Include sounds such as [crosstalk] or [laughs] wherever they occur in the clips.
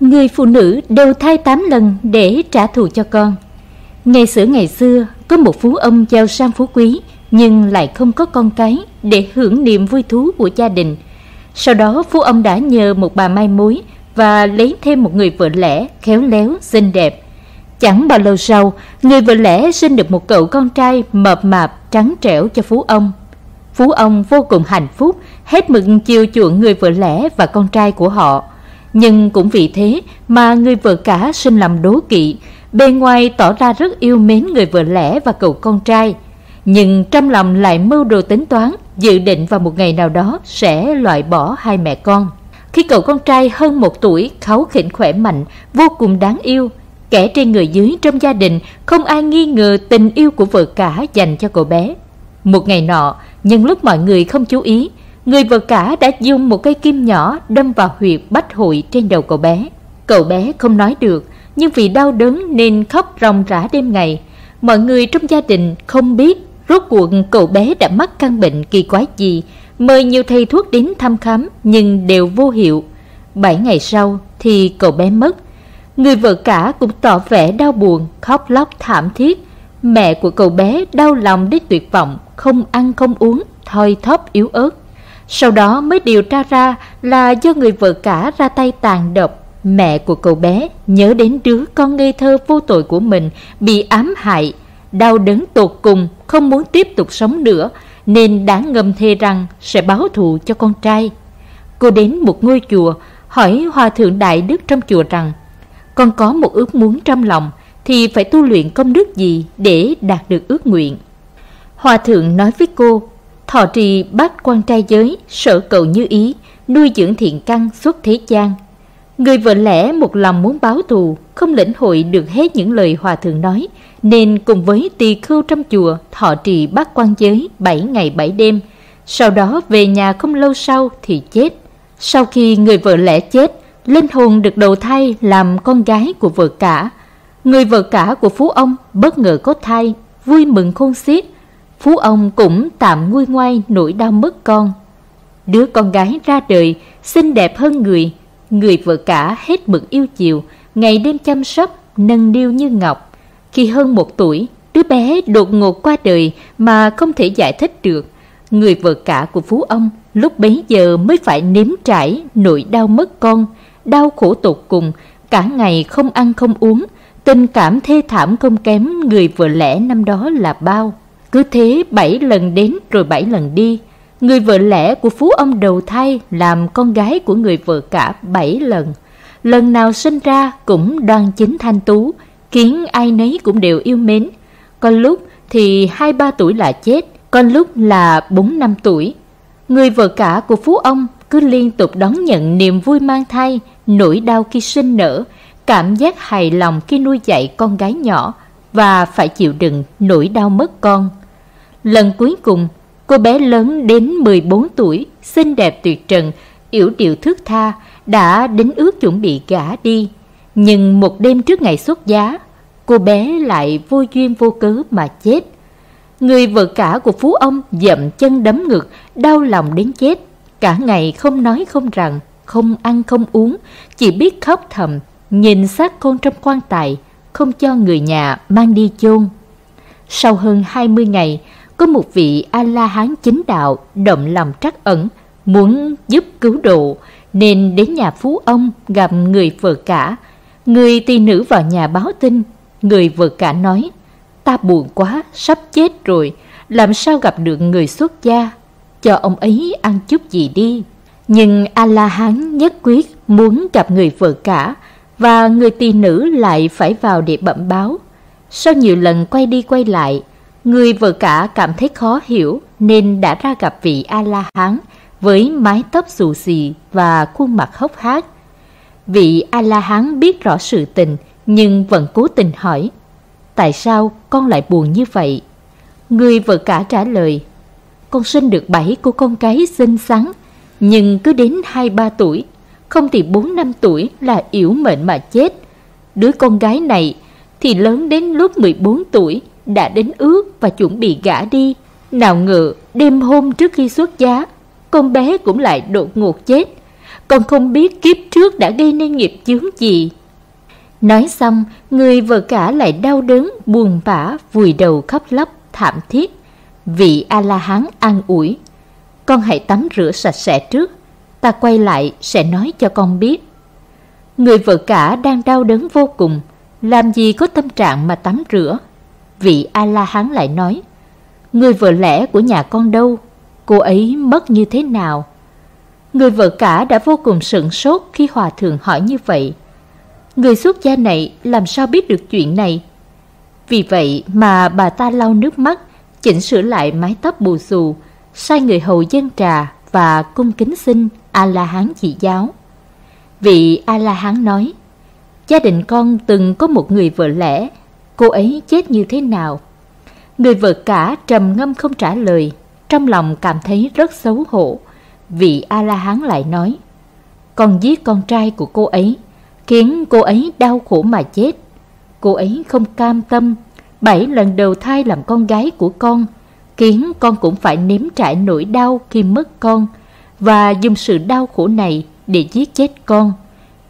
Người phụ nữ đều thai tám lần để trả thù cho con. Ngày xưa ngày xưa, có một phú ông giàu sang phú quý nhưng lại không có con cái để hưởng niềm vui thú của gia đình. Sau đó phú ông đã nhờ một bà mai mối và lấy thêm một người vợ lẽ khéo léo xinh đẹp. Chẳng bao lâu sau, người vợ lẽ sinh được một cậu con trai mập mạp trắng trẻo cho phú ông. Phú ông vô cùng hạnh phúc, hết mừng chiều chuộng người vợ lẽ và con trai của họ – nhưng cũng vì thế mà người vợ cả sinh làm đố kỵ, bề ngoài tỏ ra rất yêu mến người vợ lẽ và cậu con trai, nhưng trong lòng lại mưu đồ tính toán, dự định vào một ngày nào đó sẽ loại bỏ hai mẹ con. Khi cậu con trai hơn một tuổi, kháu khỉnh khỏe mạnh, vô cùng đáng yêu, kẻ trên người dưới trong gia đình không ai nghi ngờ tình yêu của vợ cả dành cho cậu bé. Một ngày nọ, nhân lúc mọi người không chú ý, Người vợ cả đã dùng một cây kim nhỏ đâm vào huyệt bách hội trên đầu cậu bé. Cậu bé không nói được, nhưng vì đau đớn nên khóc ròng rã đêm ngày. Mọi người trong gia đình không biết rốt cuộc cậu bé đã mắc căn bệnh kỳ quái gì, mời nhiều thầy thuốc đến thăm khám nhưng đều vô hiệu. Bảy ngày sau thì cậu bé mất. Người vợ cả cũng tỏ vẻ đau buồn, khóc lóc thảm thiết. Mẹ của cậu bé đau lòng đến tuyệt vọng, không ăn không uống, thoi thóp yếu ớt. Sau đó mới điều tra ra là do người vợ cả ra tay tàn độc. Mẹ của cậu bé nhớ đến đứa con ngây thơ vô tội của mình bị ám hại, đau đớn tột cùng, không muốn tiếp tục sống nữa, nên đã ngầm thề rằng sẽ báo thù cho con trai. Cô đến một ngôi chùa, hỏi Hòa Thượng Đại Đức trong chùa rằng Con có một ước muốn trong lòng, thì phải tu luyện công đức gì để đạt được ước nguyện? Hòa Thượng nói với cô thọ trì bát quan trai giới, sở cầu như ý, nuôi dưỡng thiện căn suốt thế gian. Người vợ lẽ một lòng muốn báo thù, không lĩnh hội được hết những lời hòa thượng nói, nên cùng với tỳ khưu trong chùa thọ trì bát quan giới bảy ngày bảy đêm, sau đó về nhà không lâu sau thì chết. Sau khi người vợ lẽ chết, linh hồn được đầu thai làm con gái của vợ cả. Người vợ cả của phú ông bất ngờ có thai, vui mừng khôn xiết, Phú ông cũng tạm nguôi ngoai nỗi đau mất con. Đứa con gái ra đời, xinh đẹp hơn người, người vợ cả hết mực yêu chiều, ngày đêm chăm sóc, nâng niu như ngọc. Khi hơn một tuổi, đứa bé đột ngột qua đời mà không thể giải thích được. Người vợ cả của Phú ông lúc bấy giờ mới phải nếm trải nỗi đau mất con, đau khổ tột cùng, cả ngày không ăn không uống, tình cảm thê thảm không kém người vợ lẽ năm đó là bao. Cứ thế bảy lần đến rồi bảy lần đi, người vợ lẽ của phú ông đầu thai làm con gái của người vợ cả bảy lần. Lần nào sinh ra cũng đoan chính thanh tú, khiến ai nấy cũng đều yêu mến. Có lúc thì hai ba tuổi là chết, có lúc là bốn năm tuổi. Người vợ cả của phú ông cứ liên tục đón nhận niềm vui mang thai, nỗi đau khi sinh nở, cảm giác hài lòng khi nuôi dạy con gái nhỏ – và phải chịu đựng nỗi đau mất con. Lần cuối cùng, cô bé lớn đến 14 tuổi, xinh đẹp tuyệt trần, yểu điệu thước tha, đã đến ước chuẩn bị gả đi. Nhưng một đêm trước ngày xuất giá, cô bé lại vô duyên vô cớ mà chết. Người vợ cả của phú ông dậm chân đấm ngực, đau lòng đến chết. Cả ngày không nói không rằng, không ăn không uống, chỉ biết khóc thầm, nhìn xác con trong quan tài, không cho người nhà mang đi chôn. Sau hơn 20 ngày, có một vị A-la-hán chính đạo động lòng trắc ẩn, muốn giúp cứu độ, nên đến nhà phú ông gặp người vợ cả. Người tỳ nữ vào nhà báo tin, người vợ cả nói, ta buồn quá, sắp chết rồi, làm sao gặp được người xuất gia, cho ông ấy ăn chút gì đi. Nhưng A-la-hán nhất quyết muốn gặp người vợ cả, và người tỳ nữ lại phải vào để bẩm báo. Sau nhiều lần quay đi quay lại, người vợ cả cảm thấy khó hiểu nên đã ra gặp vị A-la-hán với mái tóc xù xì và khuôn mặt hốc hác. Vị A-la-hán biết rõ sự tình nhưng vẫn cố tình hỏi, tại sao con lại buồn như vậy? Người vợ cả trả lời, con sinh được bảy của con cái xinh xắn, nhưng cứ đến hai ba tuổi không thì 4 năm tuổi là yếu mệnh mà chết. Đứa con gái này thì lớn đến lúc 14 tuổi đã đến ước và chuẩn bị gả đi. Nào ngờ đêm hôm trước khi xuất giá, con bé cũng lại đột ngột chết. Con không biết kiếp trước đã gây nên nghiệp chướng gì. Nói xong, người vợ cả lại đau đớn, buồn bã, vùi đầu khóc lóc, thảm thiết. Vị A-la-hán an ủi, con hãy tắm rửa sạch sẽ trước, ta quay lại sẽ nói cho con biết. Người vợ cả đang đau đớn vô cùng, làm gì có tâm trạng mà tắm rửa. Vị A-la-hán lại nói, người vợ lẽ của nhà con đâu, cô ấy mất như thế nào? Người vợ cả đã vô cùng sửng sốt khi hòa thượng hỏi như vậy. Người xuất gia này làm sao biết được chuyện này? Vì vậy mà bà ta lau nước mắt, chỉnh sửa lại mái tóc bù xù, sai người hầu dân trà và cung kính xin A-la-hán chỉ giáo. Vị A-la-hán nói, gia đình con từng có một người vợ lẽ, cô ấy chết như thế nào? Người vợ cả trầm ngâm không trả lời, trong lòng cảm thấy rất xấu hổ. Vị A-la-hán lại nói, con giết con trai của cô ấy, khiến cô ấy đau khổ mà chết. Cô ấy không cam tâm, bảy lần đầu thai làm con gái của con, khiến con cũng phải nếm trải nỗi đau khi mất con, và dùng sự đau khổ này để giết chết con.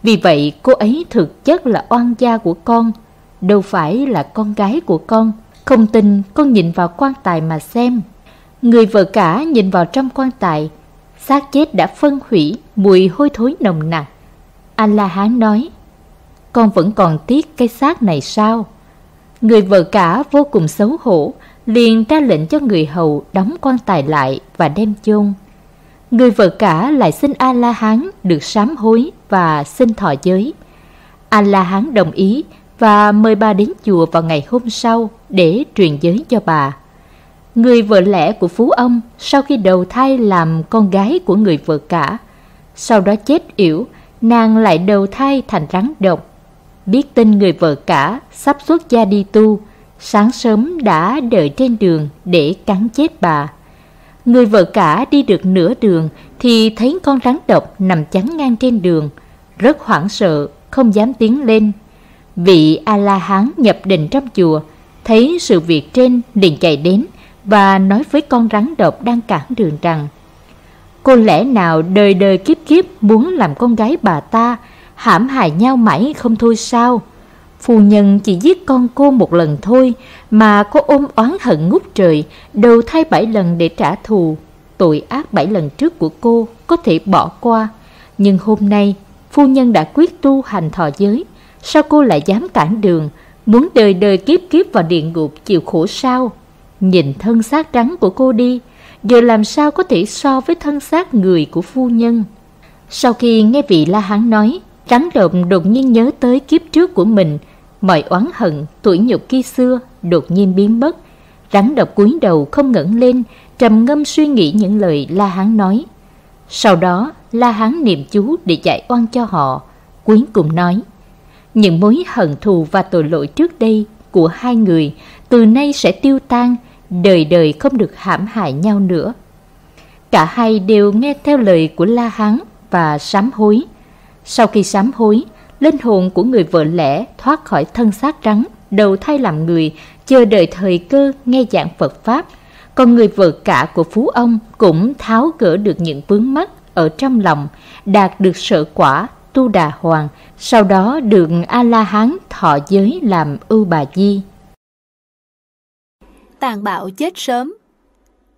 Vì vậy cô ấy thực chất là oan gia của con, đâu phải là con gái của con. Không tin con nhìn vào quan tài mà xem. Người vợ cả nhìn vào trong quan tài, xác chết đã phân hủy, mùi hôi thối nồng nặc. A-la-hán nói, con vẫn còn tiếc cái xác này sao? Người vợ cả vô cùng xấu hổ, liền ra lệnh cho người hầu đóng quan tài lại và đem chôn người vợ cả lại xin a la hán được sám hối và xin thọ giới a la hán đồng ý và mời bà đến chùa vào ngày hôm sau để truyền giới cho bà người vợ lẽ của phú ông sau khi đầu thai làm con gái của người vợ cả sau đó chết yểu nàng lại đầu thai thành rắn độc biết tin người vợ cả sắp xuất gia đi tu sáng sớm đã đợi trên đường để cắn chết bà Người vợ cả đi được nửa đường thì thấy con rắn độc nằm chắn ngang trên đường, rất hoảng sợ, không dám tiến lên. Vị A-la-hán nhập định trong chùa, thấy sự việc trên liền chạy đến và nói với con rắn độc đang cản đường rằng Cô lẽ nào đời đời kiếp kiếp muốn làm con gái bà ta, hãm hại nhau mãi không thôi sao? Phu nhân chỉ giết con cô một lần thôi mà cô ôm oán hận ngút trời, đầu thai bảy lần để trả thù. Tội ác bảy lần trước của cô có thể bỏ qua, nhưng hôm nay phu nhân đã quyết tu hành thọ giới, sao cô lại dám cản đường, muốn đời đời kiếp kiếp vào địa ngục chịu khổ sao? Nhìn thân xác trắng của cô đi, giờ làm sao có thể so với thân xác người của phu nhân? Sau khi nghe vị La Hán nói, Tráng lộn đột nhiên nhớ tới kiếp trước của mình, mọi oán hận, tuổi nhục khi xưa đột nhiên biến mất. Rắn độc cúi đầu không ngẩng lên, trầm ngâm suy nghĩ những lời La Hán nói. Sau đó, La Hán niệm chú để giải oan cho họ, cuối cùng nói. Những mối hận thù và tội lỗi trước đây của hai người từ nay sẽ tiêu tan, đời đời không được hãm hại nhau nữa. Cả hai đều nghe theo lời của La Hán và sám hối. Sau khi sám hối, linh hồn của người vợ lẽ thoát khỏi thân xác rắn, đầu thai làm người, chờ đợi thời cơ nghe giảng Phật Pháp. Còn người vợ cả của Phú ông cũng tháo gỡ được những vướng mắc ở trong lòng, đạt được sở quả tu đà hoàng, sau đó được A-la-hán thọ giới làm ưu bà di. Tàn bạo chết sớm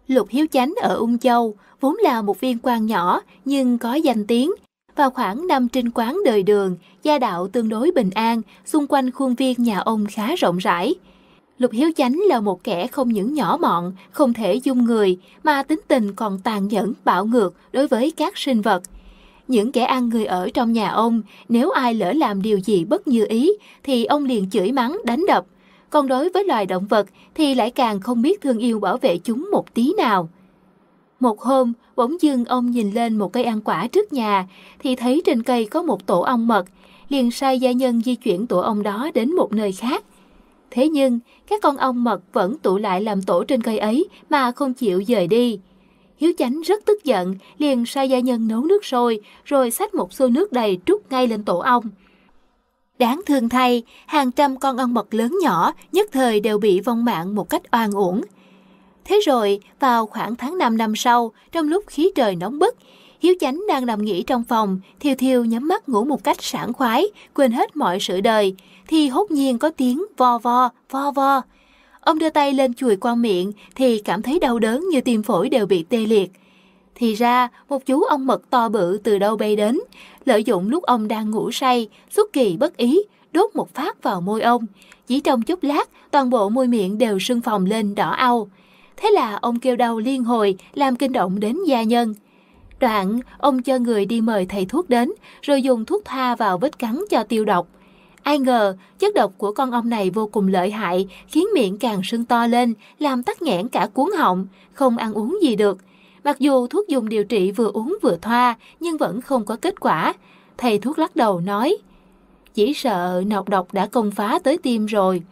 Lục Hiếu Chánh ở Ung Châu vốn là một viên quan nhỏ nhưng có danh tiếng vào khoảng năm trên quán đời đường, gia đạo tương đối bình an, xung quanh khuôn viên nhà ông khá rộng rãi. Lục Hiếu Chánh là một kẻ không những nhỏ mọn, không thể dung người, mà tính tình còn tàn nhẫn, bạo ngược đối với các sinh vật. Những kẻ ăn người ở trong nhà ông, nếu ai lỡ làm điều gì bất như ý, thì ông liền chửi mắng, đánh đập. Còn đối với loài động vật thì lại càng không biết thương yêu bảo vệ chúng một tí nào. Một hôm, bỗng dưng ông nhìn lên một cây ăn quả trước nhà, thì thấy trên cây có một tổ ong mật, liền sai gia nhân di chuyển tổ ong đó đến một nơi khác. Thế nhưng, các con ong mật vẫn tụ lại làm tổ trên cây ấy mà không chịu dời đi. Hiếu Chánh rất tức giận, liền sai gia nhân nấu nước sôi, rồi xách một xô nước đầy trút ngay lên tổ ong. Đáng thương thay, hàng trăm con ong mật lớn nhỏ nhất thời đều bị vong mạng một cách oan uổng. Thế rồi, vào khoảng tháng 5 năm sau, trong lúc khí trời nóng bức, Hiếu Chánh đang nằm nghỉ trong phòng, thiêu thiêu nhắm mắt ngủ một cách sảng khoái, quên hết mọi sự đời, thì hốt nhiên có tiếng vo vo, vo vo. Ông đưa tay lên chùi qua miệng thì cảm thấy đau đớn như tim phổi đều bị tê liệt. Thì ra, một chú ong mật to bự từ đâu bay đến, lợi dụng lúc ông đang ngủ say, xuất kỳ bất ý, đốt một phát vào môi ông. Chỉ trong chút lát, toàn bộ môi miệng đều sưng phồng lên đỏ au. Thế là ông kêu đau liên hồi, làm kinh động đến gia nhân. Đoạn, ông cho người đi mời thầy thuốc đến, rồi dùng thuốc thoa vào vết cắn cho tiêu độc. Ai ngờ, chất độc của con ong này vô cùng lợi hại, khiến miệng càng sưng to lên, làm tắc nghẽn cả cuốn họng, không ăn uống gì được. Mặc dù thuốc dùng điều trị vừa uống vừa thoa, nhưng vẫn không có kết quả. Thầy thuốc lắc đầu nói, chỉ sợ nọc độc đã công phá tới tim rồi.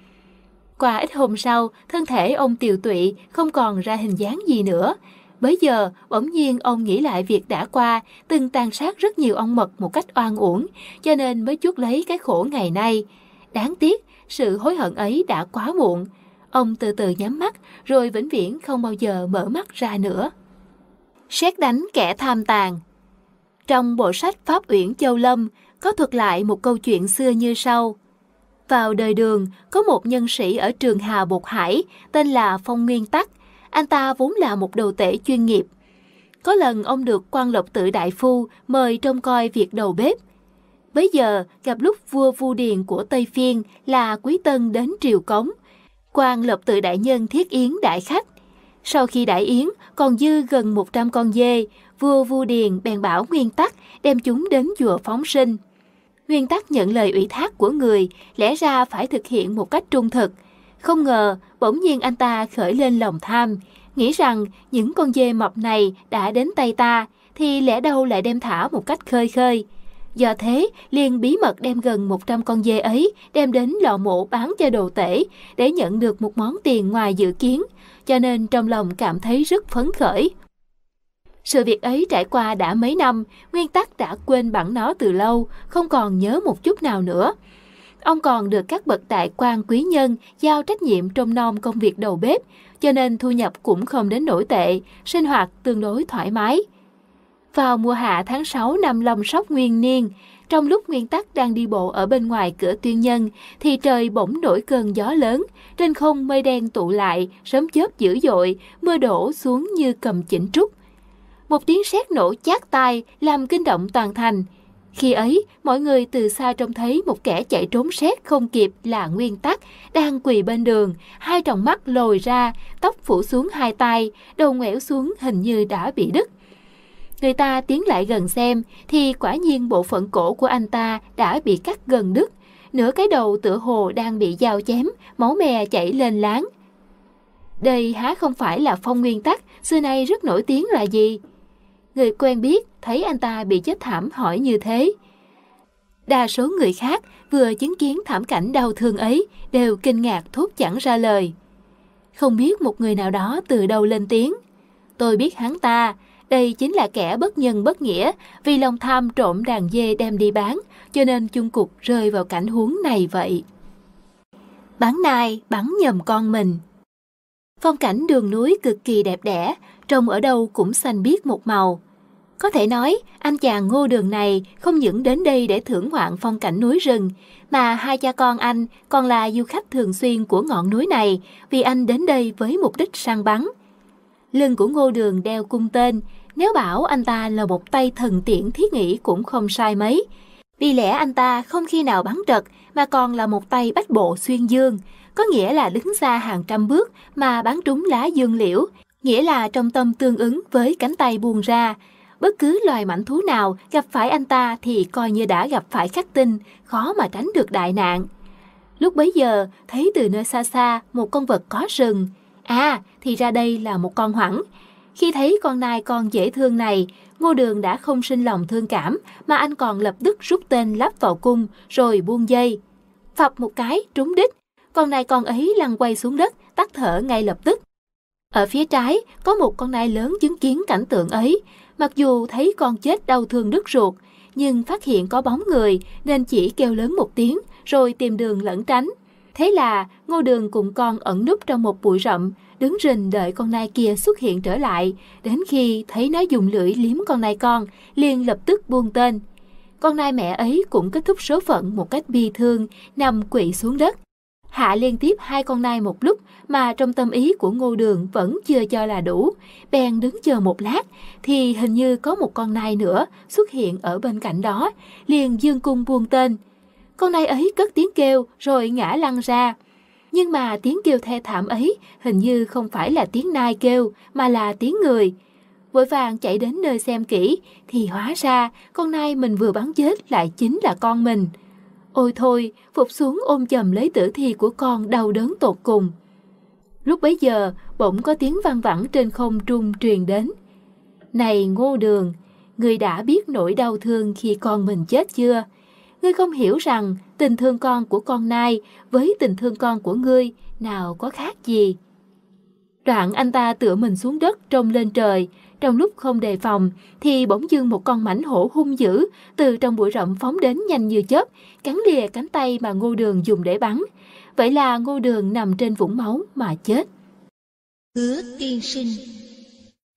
Qua ít hôm sau, thân thể ông tiều tụy không còn ra hình dáng gì nữa. Bấy giờ, bỗng nhiên ông nghĩ lại việc đã qua, từng tàn sát rất nhiều ong mật một cách oan uổng, cho nên mới chuốc lấy cái khổ ngày nay. Đáng tiếc, sự hối hận ấy đã quá muộn. Ông từ từ nhắm mắt, rồi vĩnh viễn không bao giờ mở mắt ra nữa. Xét đánh kẻ tham tàn Trong bộ sách Pháp Uyển Châu Lâm, có thuật lại một câu chuyện xưa như sau – vào đời đường, có một nhân sĩ ở trường Hà Bột Hải tên là Phong Nguyên Tắc. Anh ta vốn là một đầu tể chuyên nghiệp. Có lần ông được quan lộc tự đại phu mời trông coi việc đầu bếp. bây giờ gặp lúc vua Vu Điền của Tây Phiên là Quý Tân đến triều cống. quan lộc tự đại nhân thiết yến đại khách. Sau khi đại yến, còn dư gần 100 con dê, vua Vu Điền bèn bảo Nguyên Tắc đem chúng đến chùa phóng sinh. Nguyên tắc nhận lời ủy thác của người lẽ ra phải thực hiện một cách trung thực. Không ngờ, bỗng nhiên anh ta khởi lên lòng tham, nghĩ rằng những con dê mập này đã đến tay ta, thì lẽ đâu lại đem thả một cách khơi khơi. Do thế, liền bí mật đem gần 100 con dê ấy đem đến lò mổ bán cho đồ tể để nhận được một món tiền ngoài dự kiến, cho nên trong lòng cảm thấy rất phấn khởi. Sự việc ấy trải qua đã mấy năm, Nguyên Tắc đã quên bẵng nó từ lâu, không còn nhớ một chút nào nữa. Ông còn được các bậc đại quan quý nhân giao trách nhiệm trông nom công việc đầu bếp, cho nên thu nhập cũng không đến nổi tệ, sinh hoạt tương đối thoải mái. Vào mùa hạ tháng 6 năm Long Sóc Nguyên Niên, trong lúc Nguyên Tắc đang đi bộ ở bên ngoài cửa tuyên nhân, thì trời bỗng nổi cơn gió lớn, trên không mây đen tụ lại, sớm chớp dữ dội, mưa đổ xuống như cầm chỉnh trúc một tiếng sét nổ chát tai làm kinh động toàn thành. Khi ấy, mọi người từ xa trông thấy một kẻ chạy trốn sét không kịp là nguyên tắc, đang quỳ bên đường, hai tròng mắt lồi ra, tóc phủ xuống hai tay, đầu ngoẻo xuống hình như đã bị đứt. Người ta tiến lại gần xem thì quả nhiên bộ phận cổ của anh ta đã bị cắt gần đứt, nửa cái đầu tựa hồ đang bị dao chém, máu mè chảy lên láng. Đây há không phải là phong nguyên tắc, xưa nay rất nổi tiếng là gì? Người quen biết thấy anh ta bị chết thảm hỏi như thế. Đa số người khác vừa chứng kiến thảm cảnh đau thương ấy đều kinh ngạc thốt chẳng ra lời. Không biết một người nào đó từ đâu lên tiếng. Tôi biết hắn ta, đây chính là kẻ bất nhân bất nghĩa vì lòng tham trộm đàn dê đem đi bán, cho nên chung cục rơi vào cảnh huống này vậy. Bán nai bắn nhầm con mình. Phong cảnh đường núi cực kỳ đẹp đẽ, trông ở đâu cũng xanh biếc một màu. Có thể nói, anh chàng ngô đường này không những đến đây để thưởng ngoạn phong cảnh núi rừng, mà hai cha con anh còn là du khách thường xuyên của ngọn núi này vì anh đến đây với mục đích săn bắn. Lưng của ngô đường đeo cung tên, nếu bảo anh ta là một tay thần tiện thiết nghĩ cũng không sai mấy. Vì lẽ anh ta không khi nào bắn trật mà còn là một tay bách bộ xuyên dương, có nghĩa là đứng xa hàng trăm bước mà bắn trúng lá dương liễu, nghĩa là trong tâm tương ứng với cánh tay buông ra, bất cứ loài mảnh thú nào gặp phải anh ta thì coi như đã gặp phải khắc tinh, khó mà tránh được đại nạn. Lúc bấy giờ, thấy từ nơi xa xa một con vật có rừng À, thì ra đây là một con hoẳng. Khi thấy con nai con dễ thương này, Ngô Đường đã không sinh lòng thương cảm mà anh còn lập tức rút tên lắp vào cung rồi buông dây. Phập một cái, trúng đích. Con nai con ấy lăn quay xuống đất, tắt thở ngay lập tức. Ở phía trái có một con nai lớn chứng kiến cảnh tượng ấy, Mặc dù thấy con chết đau thương đứt ruột, nhưng phát hiện có bóng người nên chỉ kêu lớn một tiếng rồi tìm đường lẩn tránh. Thế là Ngô Đường cùng con ẩn núp trong một bụi rậm, đứng rình đợi con nai kia xuất hiện trở lại. Đến khi thấy nó dùng lưỡi liếm con nai con, liền lập tức buông tên. Con nai mẹ ấy cũng kết thúc số phận một cách bi thương, nằm quỵ xuống đất. Hạ liên tiếp hai con nai một lúc mà trong tâm ý của ngô đường vẫn chưa cho là đủ. Bèn đứng chờ một lát thì hình như có một con nai nữa xuất hiện ở bên cạnh đó, liền dương cung buông tên. Con nai ấy cất tiếng kêu rồi ngã lăn ra. Nhưng mà tiếng kêu thê thảm ấy hình như không phải là tiếng nai kêu mà là tiếng người. Vội vàng chạy đến nơi xem kỹ thì hóa ra con nai mình vừa bắn chết lại chính là con mình. Ôi thôi, Phục xuống ôm chầm lấy tử thi của con đau đớn tột cùng. Lúc bấy giờ, bỗng có tiếng vang vẳng trên không trung truyền đến. Này ngô đường, ngươi đã biết nỗi đau thương khi con mình chết chưa? Ngươi không hiểu rằng tình thương con của con nai với tình thương con của ngươi nào có khác gì. Đoạn anh ta tựa mình xuống đất trông lên trời, trong lúc không đề phòng, thì bỗng dưng một con mảnh hổ hung dữ từ trong bụi rậm phóng đến nhanh như chớp, cắn lìa cánh tay mà ngô đường dùng để bắn. Vậy là ngô đường nằm trên vũng máu mà chết. Hứa tiên sinh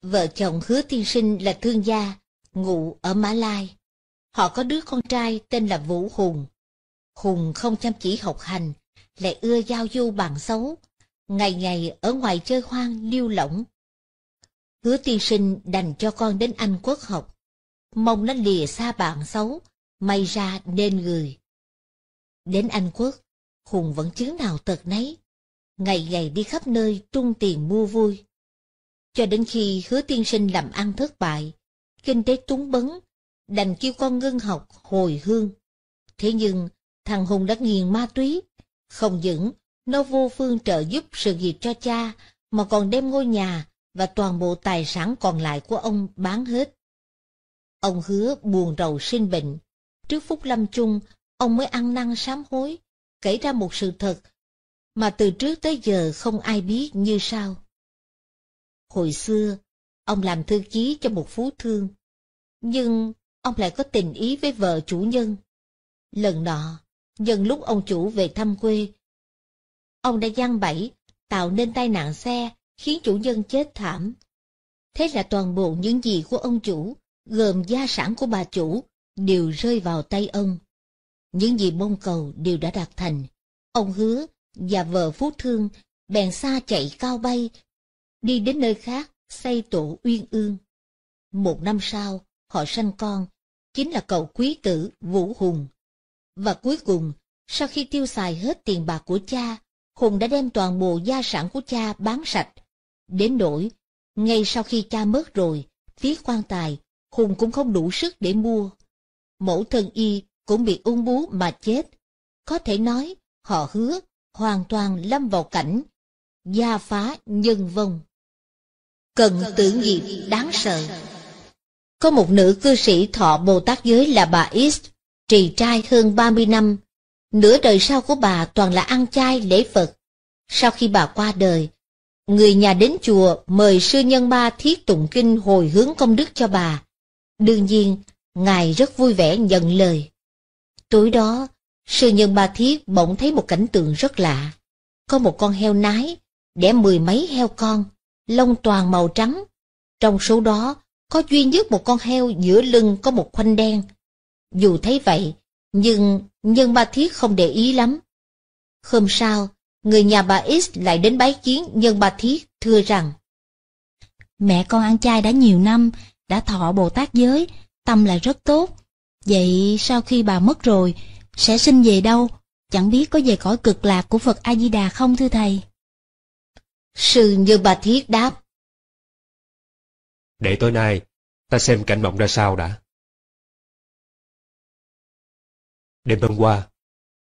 Vợ chồng hứa tiên sinh là thương gia, ngụ ở Mã Lai. Họ có đứa con trai tên là Vũ Hùng. Hùng không chăm chỉ học hành, lại ưa giao du bằng xấu, ngày ngày ở ngoài chơi hoang liêu lỏng, hứa tiên sinh đành cho con đến Anh Quốc học. Mong nó lìa xa bạn xấu, may ra nên người. Đến Anh Quốc, Hùng vẫn chứng nào tật nấy. Ngày ngày đi khắp nơi trung tiền mua vui. Cho đến khi hứa tiên sinh làm ăn thất bại, kinh tế túng bấn, đành kêu con ngưng học hồi hương. Thế nhưng, thằng Hùng đã nghiền ma túy. Không những, nó vô phương trợ giúp sự nghiệp cho cha, mà còn đem ngôi nhà và toàn bộ tài sản còn lại của ông bán hết. Ông hứa buồn rầu sinh bệnh. Trước phút lâm chung, ông mới ăn năn sám hối, kể ra một sự thật mà từ trước tới giờ không ai biết như sao. Hồi xưa, ông làm thư ký cho một phú thương, nhưng ông lại có tình ý với vợ chủ nhân. Lần nọ, nhân lúc ông chủ về thăm quê, ông đã gian bẫy, tạo nên tai nạn xe khiến chủ nhân chết thảm. Thế là toàn bộ những gì của ông chủ, gồm gia sản của bà chủ, đều rơi vào tay ông. Những gì mong cầu đều đã đạt thành. Ông hứa và vợ phú thương bèn xa chạy cao bay, đi đến nơi khác xây tổ uyên ương. Một năm sau, họ sanh con, chính là cậu quý tử Vũ Hùng. Và cuối cùng, sau khi tiêu xài hết tiền bạc của cha, Hùng đã đem toàn bộ gia sản của cha bán sạch, Đến nỗi, ngay sau khi cha mất rồi, phí quan tài, Hùng cũng không đủ sức để mua. Mẫu thân y cũng bị ung bú mà chết. Có thể nói, họ hứa hoàn toàn lâm vào cảnh gia phá nhân vong. Cần tử nghiệp đáng sợ. Có một nữ cư sĩ thọ Bồ Tát giới là bà East, trì trai hơn 30 năm. Nửa đời sau của bà toàn là ăn chay lễ Phật. Sau khi bà qua đời, người nhà đến chùa mời sư nhân ba thiết tụng kinh hồi hướng công đức cho bà. Đương nhiên, Ngài rất vui vẻ nhận lời. Tối đó, sư nhân ba thiết bỗng thấy một cảnh tượng rất lạ. Có một con heo nái, đẻ mười mấy heo con, lông toàn màu trắng. Trong số đó, có duy nhất một con heo giữa lưng có một khoanh đen. Dù thấy vậy, nhưng nhân ba thiết không để ý lắm. Hôm sau, người nhà bà X lại đến bái kiến nhân bà Thiết thưa rằng Mẹ con ăn chay đã nhiều năm, đã thọ Bồ Tát giới, tâm là rất tốt. Vậy sau khi bà mất rồi, sẽ sinh về đâu? Chẳng biết có về cõi cực lạc của Phật A-di-đà không thưa thầy? Sư Như Bà Thiết đáp. Để tối nay, ta xem cảnh mộng ra sao đã. Đêm hôm qua,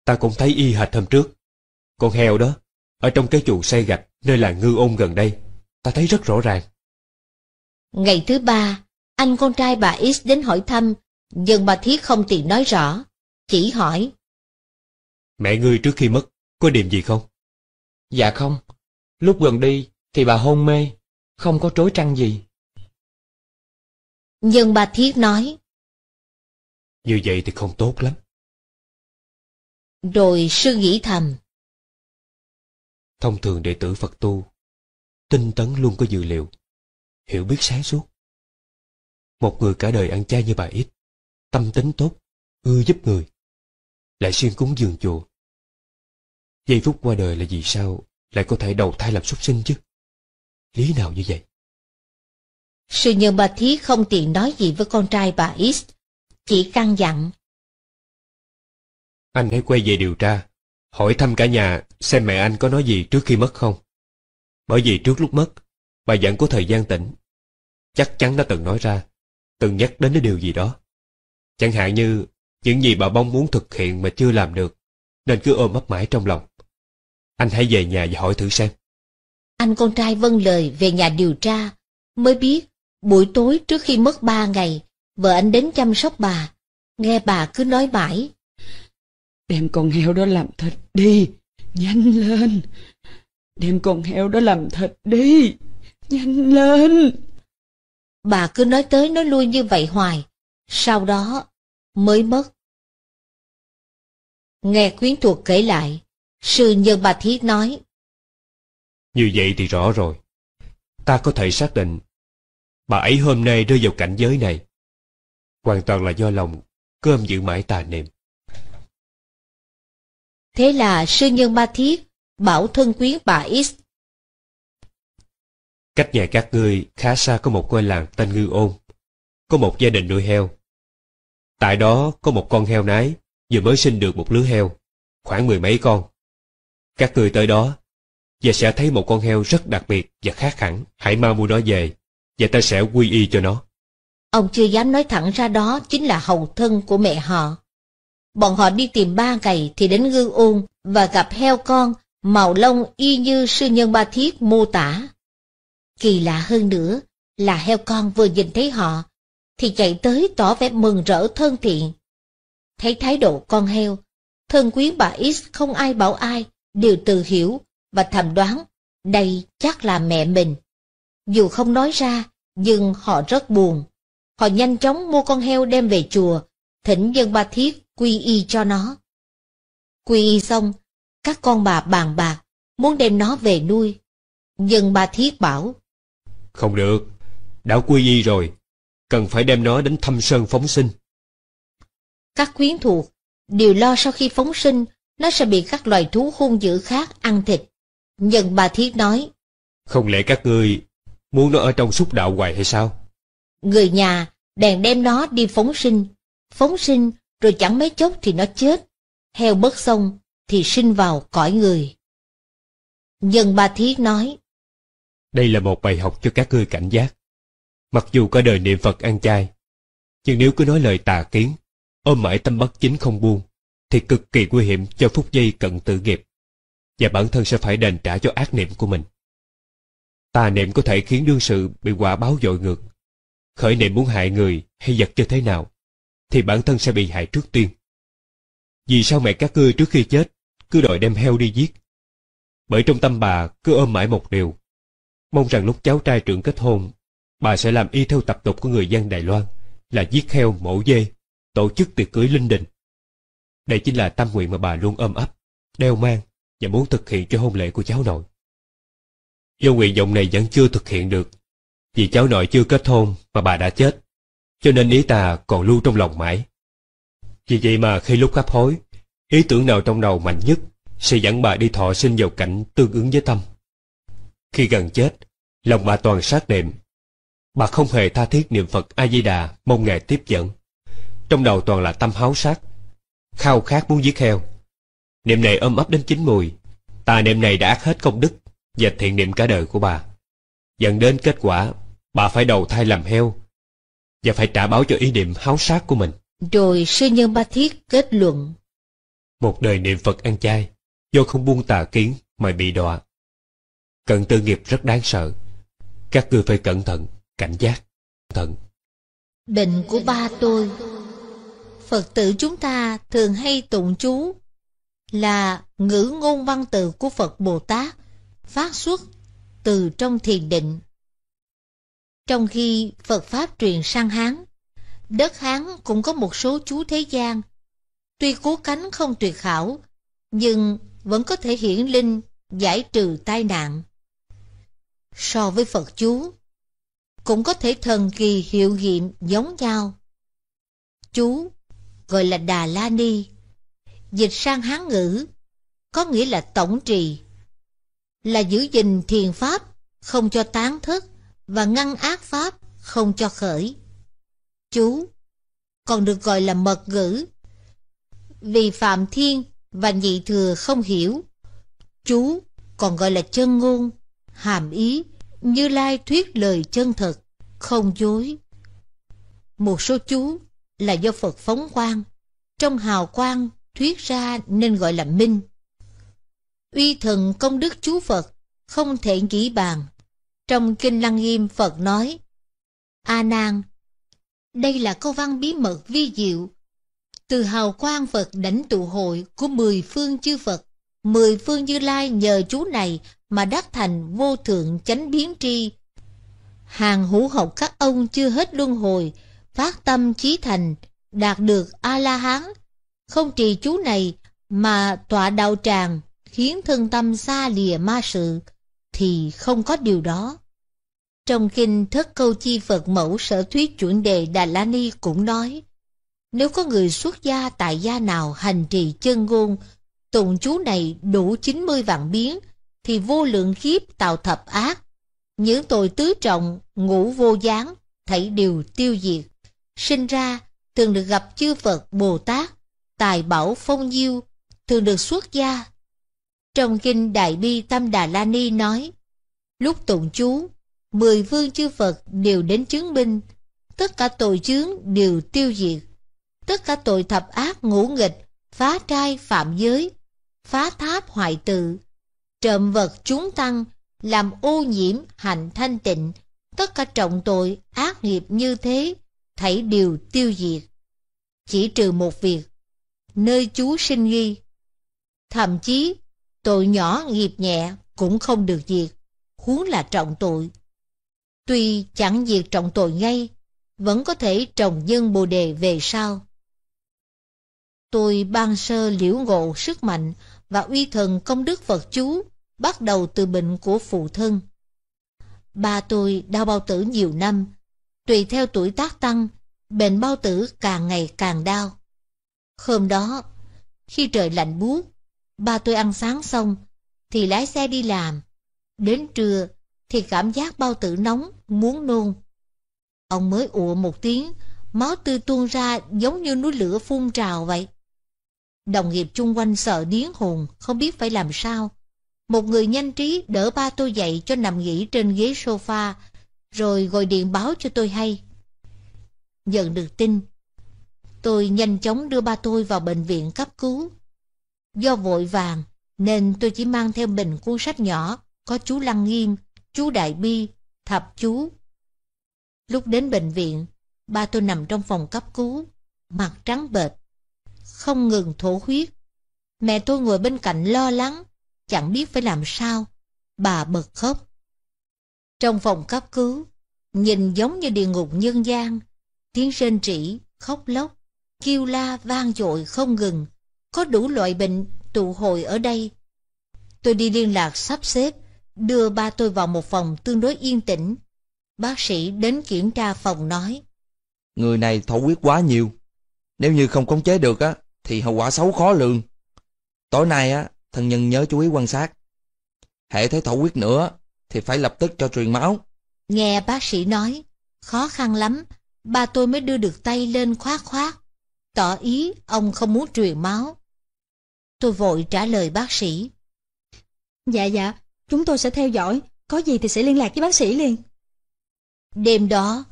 ta cũng thấy y hệt hôm trước. Con heo đó, ở trong cái chuồng xây gạch nơi là ngư ôn gần đây, ta thấy rất rõ ràng. Ngày thứ ba, anh con trai bà X đến hỏi thăm, nhưng bà Thiết không tiện nói rõ, chỉ hỏi. Mẹ ngươi trước khi mất, có điểm gì không? Dạ không, lúc gần đi thì bà hôn mê, không có trối trăng gì. Nhưng bà Thiết nói. Như vậy thì không tốt lắm. Rồi sư nghĩ thầm. Thông thường đệ tử Phật tu, tinh tấn luôn có dự liệu, hiểu biết sáng suốt. Một người cả đời ăn chay như bà ít, tâm tính tốt, ưa giúp người, lại xuyên cúng dường chùa. Giây phút qua đời là vì sao lại có thể đầu thai làm xuất sinh chứ? Lý nào như vậy? Sư nhân bà Thí không tiện nói gì với con trai bà ít chỉ căn dặn. Anh hãy quay về điều tra, hỏi thăm cả nhà xem mẹ anh có nói gì trước khi mất không. Bởi vì trước lúc mất, bà vẫn có thời gian tỉnh. Chắc chắn đã từng nói ra, từng nhắc đến cái điều gì đó. Chẳng hạn như những gì bà bông muốn thực hiện mà chưa làm được, nên cứ ôm ấp mãi trong lòng. Anh hãy về nhà và hỏi thử xem. Anh con trai vâng lời về nhà điều tra, mới biết buổi tối trước khi mất ba ngày, vợ anh đến chăm sóc bà. Nghe bà cứ nói mãi, Đem con heo đó làm thịt đi, nhanh lên. Đem con heo đó làm thịt đi, nhanh lên. Bà cứ nói tới nói lui như vậy hoài, sau đó mới mất. Nghe quyến thuộc kể lại, sư nhân bà Thiết nói. Như vậy thì rõ rồi, ta có thể xác định, bà ấy hôm nay rơi vào cảnh giới này, hoàn toàn là do lòng cơm giữ mãi tà niệm. Thế là sư nhân ba thiết, bảo thân quyến bà X. Cách nhà các ngươi khá xa có một ngôi làng tên Ngư Ôn. Có một gia đình nuôi heo. Tại đó có một con heo nái, vừa mới sinh được một lứa heo, khoảng mười mấy con. Các người tới đó, và sẽ thấy một con heo rất đặc biệt và khác hẳn. Hãy mau mua nó về, và ta sẽ quy y cho nó. Ông chưa dám nói thẳng ra đó chính là hầu thân của mẹ họ bọn họ đi tìm ba ngày thì đến gương Ôn và gặp heo con, màu lông y như sư nhân ba thiết mô tả. Kỳ lạ hơn nữa là heo con vừa nhìn thấy họ, thì chạy tới tỏ vẻ mừng rỡ thân thiện. Thấy thái độ con heo, thân quyến bà X không ai bảo ai, đều tự hiểu và thầm đoán đây chắc là mẹ mình. Dù không nói ra, nhưng họ rất buồn. Họ nhanh chóng mua con heo đem về chùa, thỉnh dân ba thiết quy y cho nó. Quy y xong, các con bà bàn bạc, muốn đem nó về nuôi. Nhưng bà Thiết bảo, Không được, đã quy y rồi, cần phải đem nó đến thăm sơn phóng sinh. Các quyến thuộc đều lo sau khi phóng sinh, nó sẽ bị các loài thú hung dữ khác ăn thịt. Nhưng bà Thiết nói, Không lẽ các ngươi muốn nó ở trong xúc đạo hoài hay sao? Người nhà đèn đem nó đi phóng sinh. Phóng sinh rồi chẳng mấy chốc thì nó chết, heo bớt sông thì sinh vào cõi người. Dân Ba thí nói, Đây là một bài học cho các ngươi cảnh giác. Mặc dù có đời niệm Phật ăn chay, nhưng nếu cứ nói lời tà kiến, ôm mãi tâm bất chính không buông, thì cực kỳ nguy hiểm cho phút giây cận tự nghiệp, và bản thân sẽ phải đền trả cho ác niệm của mình. Tà niệm có thể khiến đương sự bị quả báo dội ngược. Khởi niệm muốn hại người hay vật như thế nào thì bản thân sẽ bị hại trước tiên. Vì sao mẹ các ngươi trước khi chết, cứ đòi đem heo đi giết? Bởi trong tâm bà cứ ôm mãi một điều. Mong rằng lúc cháu trai trưởng kết hôn, bà sẽ làm y theo tập tục của người dân Đài Loan là giết heo mổ dê, tổ chức tiệc cưới linh đình. Đây chính là tâm nguyện mà bà luôn ôm ấp, đeo mang và muốn thực hiện cho hôn lễ của cháu nội. Do nguyện vọng này vẫn chưa thực hiện được, vì cháu nội chưa kết hôn mà bà đã chết cho nên ý ta còn lưu trong lòng mãi. Vì vậy mà khi lúc hấp hối, ý tưởng nào trong đầu mạnh nhất sẽ dẫn bà đi thọ sinh vào cảnh tương ứng với tâm. Khi gần chết, lòng bà toàn sát niệm. Bà không hề tha thiết niệm Phật A-di-đà mong Ngài tiếp dẫn. Trong đầu toàn là tâm háo sát, khao khát muốn giết heo. Niệm này ôm ấp đến chín mùi, tà niệm này đã ác hết công đức và thiện niệm cả đời của bà. Dẫn đến kết quả, bà phải đầu thai làm heo và phải trả báo cho ý niệm háo sát của mình. Rồi sư nhân ba thiết kết luận. Một đời niệm Phật ăn chay, do không buông tà kiến mà bị đọa. Cận tư nghiệp rất đáng sợ. Các người phải cẩn thận, cảnh giác, thận. Định của ba tôi Phật tử chúng ta thường hay tụng chú là ngữ ngôn văn tự của Phật Bồ Tát phát xuất từ trong thiền định. Trong khi Phật Pháp truyền sang Hán, đất Hán cũng có một số chú thế gian. Tuy cố cánh không tuyệt khảo, nhưng vẫn có thể hiển linh giải trừ tai nạn. So với Phật chú, cũng có thể thần kỳ hiệu nghiệm giống nhau. Chú gọi là Đà La Ni, dịch sang Hán ngữ, có nghĩa là tổng trì, là giữ gìn thiền pháp, không cho tán thức và ngăn ác pháp không cho khởi. Chú còn được gọi là mật ngữ. Vì Phạm Thiên và Nhị Thừa không hiểu, chú còn gọi là chân ngôn, hàm ý, như lai thuyết lời chân thật, không dối. Một số chú là do Phật phóng quang, trong hào quang thuyết ra nên gọi là minh. Uy thần công đức chú Phật không thể nghĩ bàn trong Kinh Lăng Nghiêm Phật nói, A Nan, đây là câu văn bí mật vi diệu. Từ hào quang Phật đảnh tụ hội của mười phương chư Phật, mười phương như lai nhờ chú này mà đắc thành vô thượng chánh biến tri. Hàng hữu học các ông chưa hết luân hồi, phát tâm chí thành, đạt được A-la-hán. Không trì chú này mà tọa đạo tràng, khiến thân tâm xa lìa ma sự, thì không có điều đó. Trong kinh Thất Câu Chi Phật Mẫu Sở Thuyết Chuẩn Đề Đà La Ni cũng nói, nếu có người xuất gia tại gia nào hành trì chân ngôn, tụng chú này đủ 90 vạn biến, thì vô lượng khiếp tạo thập ác. Những tội tứ trọng, ngũ vô gián, thảy đều tiêu diệt. Sinh ra, thường được gặp chư Phật Bồ Tát, tài bảo phong nhiêu, thường được xuất gia trong kinh Đại Bi Tâm Đà La Ni nói, lúc tụng chú, mười vương chư Phật đều đến chứng minh, tất cả tội chướng đều tiêu diệt, tất cả tội thập ác ngũ nghịch, phá trai phạm giới, phá tháp hoại tự, trộm vật chúng tăng, làm ô nhiễm hạnh thanh tịnh, tất cả trọng tội ác nghiệp như thế, thảy đều tiêu diệt. Chỉ trừ một việc, nơi chú sinh ghi. Thậm chí, Tội nhỏ nghiệp nhẹ cũng không được diệt, huống là trọng tội. Tuy chẳng diệt trọng tội ngay, vẫn có thể trồng nhân bồ đề về sau. Tôi ban sơ liễu ngộ sức mạnh và uy thần công đức Phật chú, bắt đầu từ bệnh của phụ thân. Ba tôi đau bao tử nhiều năm, tùy theo tuổi tác tăng, bệnh bao tử càng ngày càng đau. Hôm đó, khi trời lạnh buốt, Ba tôi ăn sáng xong, thì lái xe đi làm. Đến trưa, thì cảm giác bao tử nóng, muốn nôn. Ông mới ủa một tiếng, máu tươi tuôn ra giống như núi lửa phun trào vậy. Đồng nghiệp chung quanh sợ điếng hồn, không biết phải làm sao. Một người nhanh trí đỡ ba tôi dậy cho nằm nghỉ trên ghế sofa, rồi gọi điện báo cho tôi hay. Nhận được tin, tôi nhanh chóng đưa ba tôi vào bệnh viện cấp cứu. Do vội vàng, nên tôi chỉ mang theo bình cuốn sách nhỏ, có chú Lăng Nghiêm, chú Đại Bi, thập chú. Lúc đến bệnh viện, ba tôi nằm trong phòng cấp cứu, mặt trắng bệch, không ngừng thổ huyết. Mẹ tôi ngồi bên cạnh lo lắng, chẳng biết phải làm sao. Bà bật khóc. Trong phòng cấp cứu, nhìn giống như địa ngục nhân gian, tiếng rên rỉ, khóc lóc, kêu la vang dội không ngừng có đủ loại bệnh tụ hội ở đây. Tôi đi liên lạc sắp xếp, đưa ba tôi vào một phòng tương đối yên tĩnh. Bác sĩ đến kiểm tra phòng nói. Người này thổ huyết quá nhiều. Nếu như không khống chế được á, thì hậu quả xấu khó lường. Tối nay á, thân nhân nhớ chú ý quan sát. Hệ thấy thổ huyết nữa, thì phải lập tức cho truyền máu. Nghe bác sĩ nói, khó khăn lắm, ba tôi mới đưa được tay lên khoát khoát. Tỏ ý ông không muốn truyền máu. Tôi vội trả lời bác sĩ. Dạ dạ, chúng tôi sẽ theo dõi, có gì thì sẽ liên lạc với bác sĩ liền. Đêm đó,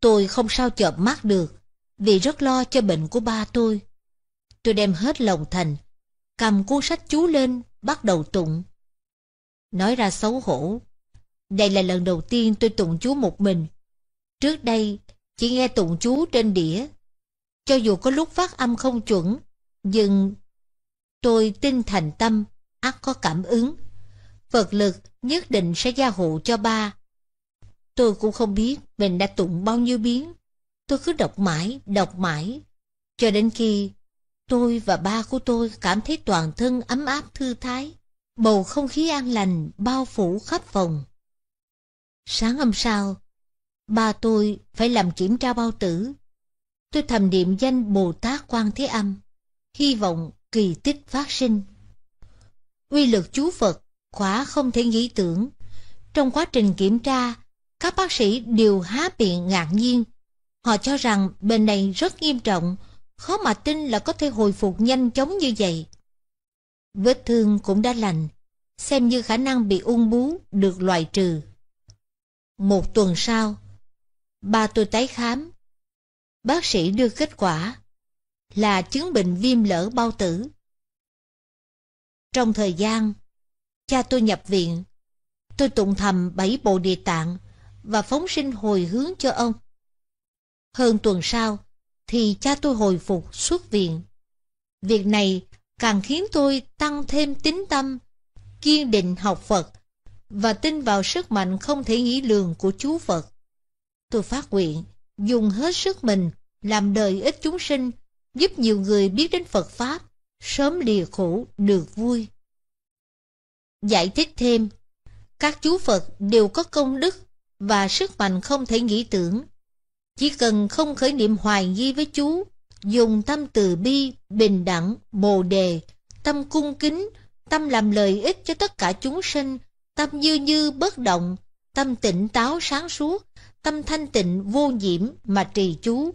tôi không sao chợp mắt được, vì rất lo cho bệnh của ba tôi. Tôi đem hết lòng thành, cầm cuốn sách chú lên, bắt đầu tụng. Nói ra xấu hổ, đây là lần đầu tiên tôi tụng chú một mình. Trước đây, chỉ nghe tụng chú trên đĩa. Cho dù có lúc phát âm không chuẩn, nhưng Tôi tin thành tâm, ắt có cảm ứng. Phật lực nhất định sẽ gia hộ cho ba. Tôi cũng không biết mình đã tụng bao nhiêu biến. Tôi cứ đọc mãi, đọc mãi. Cho đến khi tôi và ba của tôi cảm thấy toàn thân ấm áp thư thái. Bầu không khí an lành bao phủ khắp phòng. Sáng hôm sau, ba tôi phải làm kiểm tra bao tử. Tôi thầm niệm danh Bồ Tát Quan Thế Âm, hy vọng kỳ tích phát sinh. Quy lực chú Phật quả không thể nghĩ tưởng. Trong quá trình kiểm tra, các bác sĩ đều há miệng ngạc nhiên. Họ cho rằng bệnh này rất nghiêm trọng, khó mà tin là có thể hồi phục nhanh chóng như vậy. Vết thương cũng đã lành, xem như khả năng bị ung bú được loại trừ. Một tuần sau, ba tôi tái khám. Bác sĩ đưa kết quả là chứng bệnh viêm lỡ bao tử. Trong thời gian, cha tôi nhập viện, tôi tụng thầm bảy bộ địa tạng và phóng sinh hồi hướng cho ông. Hơn tuần sau, thì cha tôi hồi phục xuất viện. Việc này càng khiến tôi tăng thêm tín tâm, kiên định học Phật và tin vào sức mạnh không thể nghĩ lường của chú Phật. Tôi phát nguyện dùng hết sức mình làm đời ích chúng sinh giúp nhiều người biết đến Phật Pháp, sớm lìa khổ được vui. Giải thích thêm, các chú Phật đều có công đức và sức mạnh không thể nghĩ tưởng. Chỉ cần không khởi niệm hoài nghi với chú, dùng tâm từ bi, bình đẳng, bồ đề, tâm cung kính, tâm làm lợi ích cho tất cả chúng sinh, tâm như như bất động, tâm tỉnh táo sáng suốt, tâm thanh tịnh vô nhiễm mà trì chú,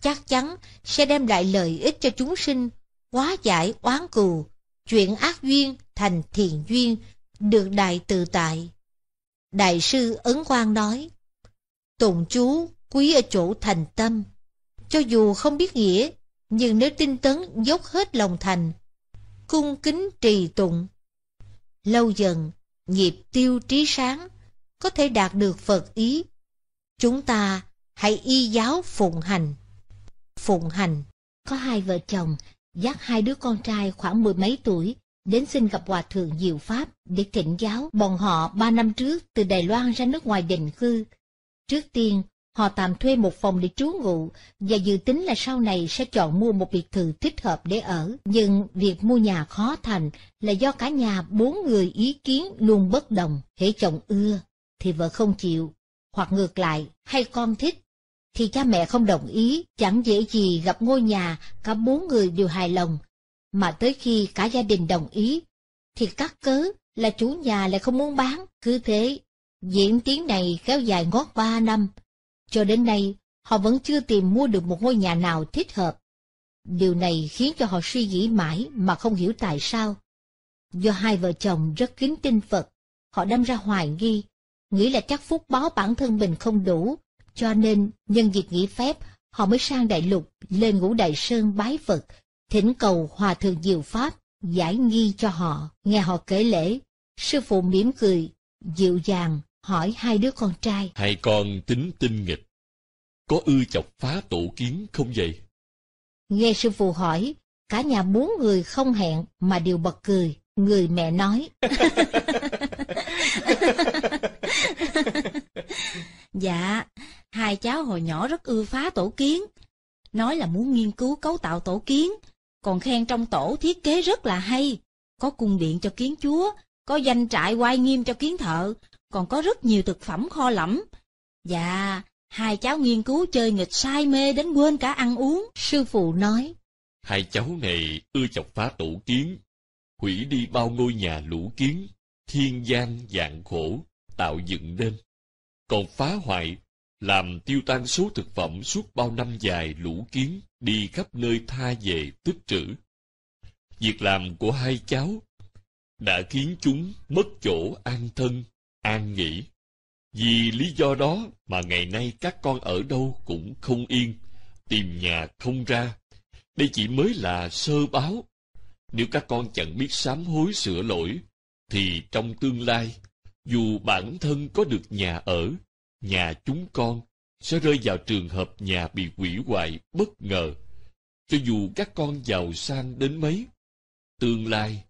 chắc chắn sẽ đem lại lợi ích cho chúng sinh, hóa giải oán cừu, chuyển ác duyên thành thiện duyên, được đại tự tại. Đại sư Ấn Quang nói, tùng chú quý ở chỗ thành tâm, cho dù không biết nghĩa, nhưng nếu tinh tấn dốc hết lòng thành, cung kính trì tụng. Lâu dần, nghiệp tiêu trí sáng, có thể đạt được Phật ý. Chúng ta hãy y giáo phụng hành. Phụng Hành, có hai vợ chồng, dắt hai đứa con trai khoảng mười mấy tuổi, đến xin gặp Hòa Thượng Diệu Pháp để thỉnh giáo bọn họ ba năm trước từ Đài Loan ra nước ngoài định cư. Trước tiên, họ tạm thuê một phòng để trú ngụ và dự tính là sau này sẽ chọn mua một biệt thự thích hợp để ở. Nhưng việc mua nhà khó thành là do cả nhà bốn người ý kiến luôn bất đồng, hễ chồng ưa thì vợ không chịu, hoặc ngược lại, hay con thích thì cha mẹ không đồng ý, chẳng dễ gì gặp ngôi nhà cả bốn người đều hài lòng. Mà tới khi cả gia đình đồng ý, thì các cớ là chủ nhà lại không muốn bán, cứ thế. Diễn tiến này kéo dài ngót ba năm, cho đến nay họ vẫn chưa tìm mua được một ngôi nhà nào thích hợp. Điều này khiến cho họ suy nghĩ mãi mà không hiểu tại sao. Do hai vợ chồng rất kính tin Phật, họ đâm ra hoài nghi, nghĩ là chắc phúc báo bản thân mình không đủ, cho nên, nhân dịp nghỉ phép, họ mới sang đại lục, lên ngũ đại sơn bái Phật, thỉnh cầu hòa thượng diệu pháp, giải nghi cho họ, nghe họ kể lễ. Sư phụ mỉm cười, dịu dàng, hỏi hai đứa con trai. Hai con tính tinh nghịch, có ưa chọc phá tổ kiến không vậy? Nghe sư phụ hỏi, cả nhà bốn người không hẹn mà đều bật cười, người mẹ nói. [laughs] [laughs] Dạ, hai cháu hồi nhỏ rất ưa phá tổ kiến. Nói là muốn nghiên cứu cấu tạo tổ kiến, còn khen trong tổ thiết kế rất là hay. Có cung điện cho kiến chúa, có danh trại quay nghiêm cho kiến thợ, còn có rất nhiều thực phẩm kho lẫm. Dạ, hai cháu nghiên cứu chơi nghịch say mê đến quên cả ăn uống, sư phụ nói. Hai cháu này ưa chọc phá tổ kiến, hủy đi bao ngôi nhà lũ kiến, thiên gian dạng khổ, tạo dựng nên còn phá hoại, làm tiêu tan số thực phẩm suốt bao năm dài lũ kiến đi khắp nơi tha về tích trữ. Việc làm của hai cháu đã khiến chúng mất chỗ an thân, an nghỉ. Vì lý do đó mà ngày nay các con ở đâu cũng không yên, tìm nhà không ra. Đây chỉ mới là sơ báo. Nếu các con chẳng biết sám hối sửa lỗi, thì trong tương lai dù bản thân có được nhà ở, nhà chúng con sẽ rơi vào trường hợp nhà bị quỷ hoại bất ngờ. Cho dù các con giàu sang đến mấy, tương lai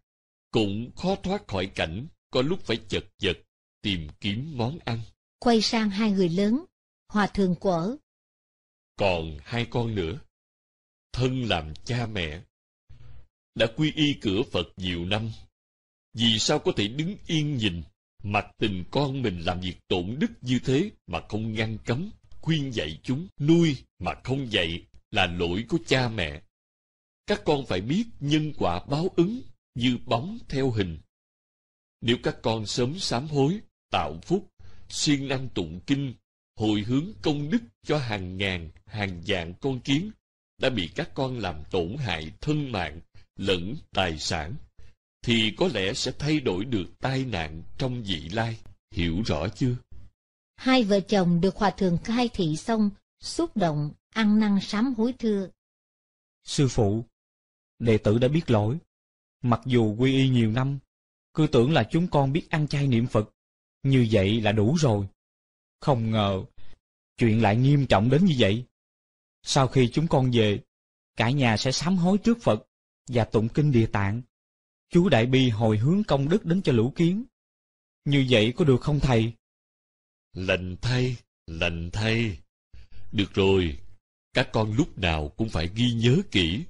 cũng khó thoát khỏi cảnh có lúc phải chật vật tìm kiếm món ăn. Quay sang hai người lớn, Hòa Thượng Quở. Còn hai con nữa, thân làm cha mẹ, đã quy y cửa Phật nhiều năm, vì sao có thể đứng yên nhìn mà tình con mình làm việc tổn đức như thế mà không ngăn cấm khuyên dạy chúng nuôi mà không dạy là lỗi của cha mẹ các con phải biết nhân quả báo ứng như bóng theo hình nếu các con sớm sám hối tạo phúc siêng năng tụng kinh hồi hướng công đức cho hàng ngàn hàng vạn con kiến đã bị các con làm tổn hại thân mạng lẫn tài sản thì có lẽ sẽ thay đổi được tai nạn trong vị lai. Hiểu rõ chưa? Hai vợ chồng được hòa thượng khai thị xong, xúc động, ăn năn sám hối thưa. Sư phụ, đệ tử đã biết lỗi. Mặc dù quy y nhiều năm, cứ tưởng là chúng con biết ăn chay niệm Phật, như vậy là đủ rồi. Không ngờ, chuyện lại nghiêm trọng đến như vậy. Sau khi chúng con về, cả nhà sẽ sám hối trước Phật và tụng kinh Địa Tạng chú Đại Bi hồi hướng công đức đến cho lũ kiến. Như vậy có được không thầy? Lành thay, lành thay. Được rồi, các con lúc nào cũng phải ghi nhớ kỹ.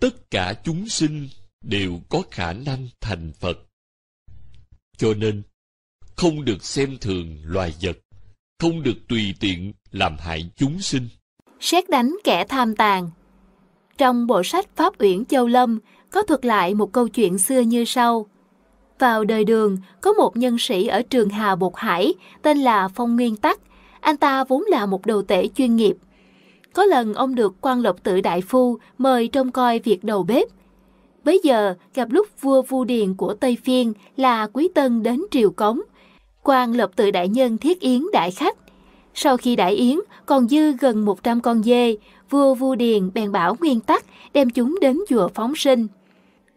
Tất cả chúng sinh đều có khả năng thành Phật. Cho nên, không được xem thường loài vật, không được tùy tiện làm hại chúng sinh. Xét đánh kẻ tham tàn Trong bộ sách Pháp Uyển Châu Lâm, có thuật lại một câu chuyện xưa như sau. Vào đời đường, có một nhân sĩ ở trường Hà Bột Hải tên là Phong Nguyên Tắc. Anh ta vốn là một đầu tể chuyên nghiệp. Có lần ông được quan lộc tự đại phu mời trông coi việc đầu bếp. bây giờ, gặp lúc vua Vu Điền của Tây Phiên là Quý Tân đến triều cống. quan lộc tự đại nhân thiết yến đại khách. Sau khi đại yến, còn dư gần 100 con dê, vua Vu Điền bèn bảo Nguyên Tắc đem chúng đến chùa phóng sinh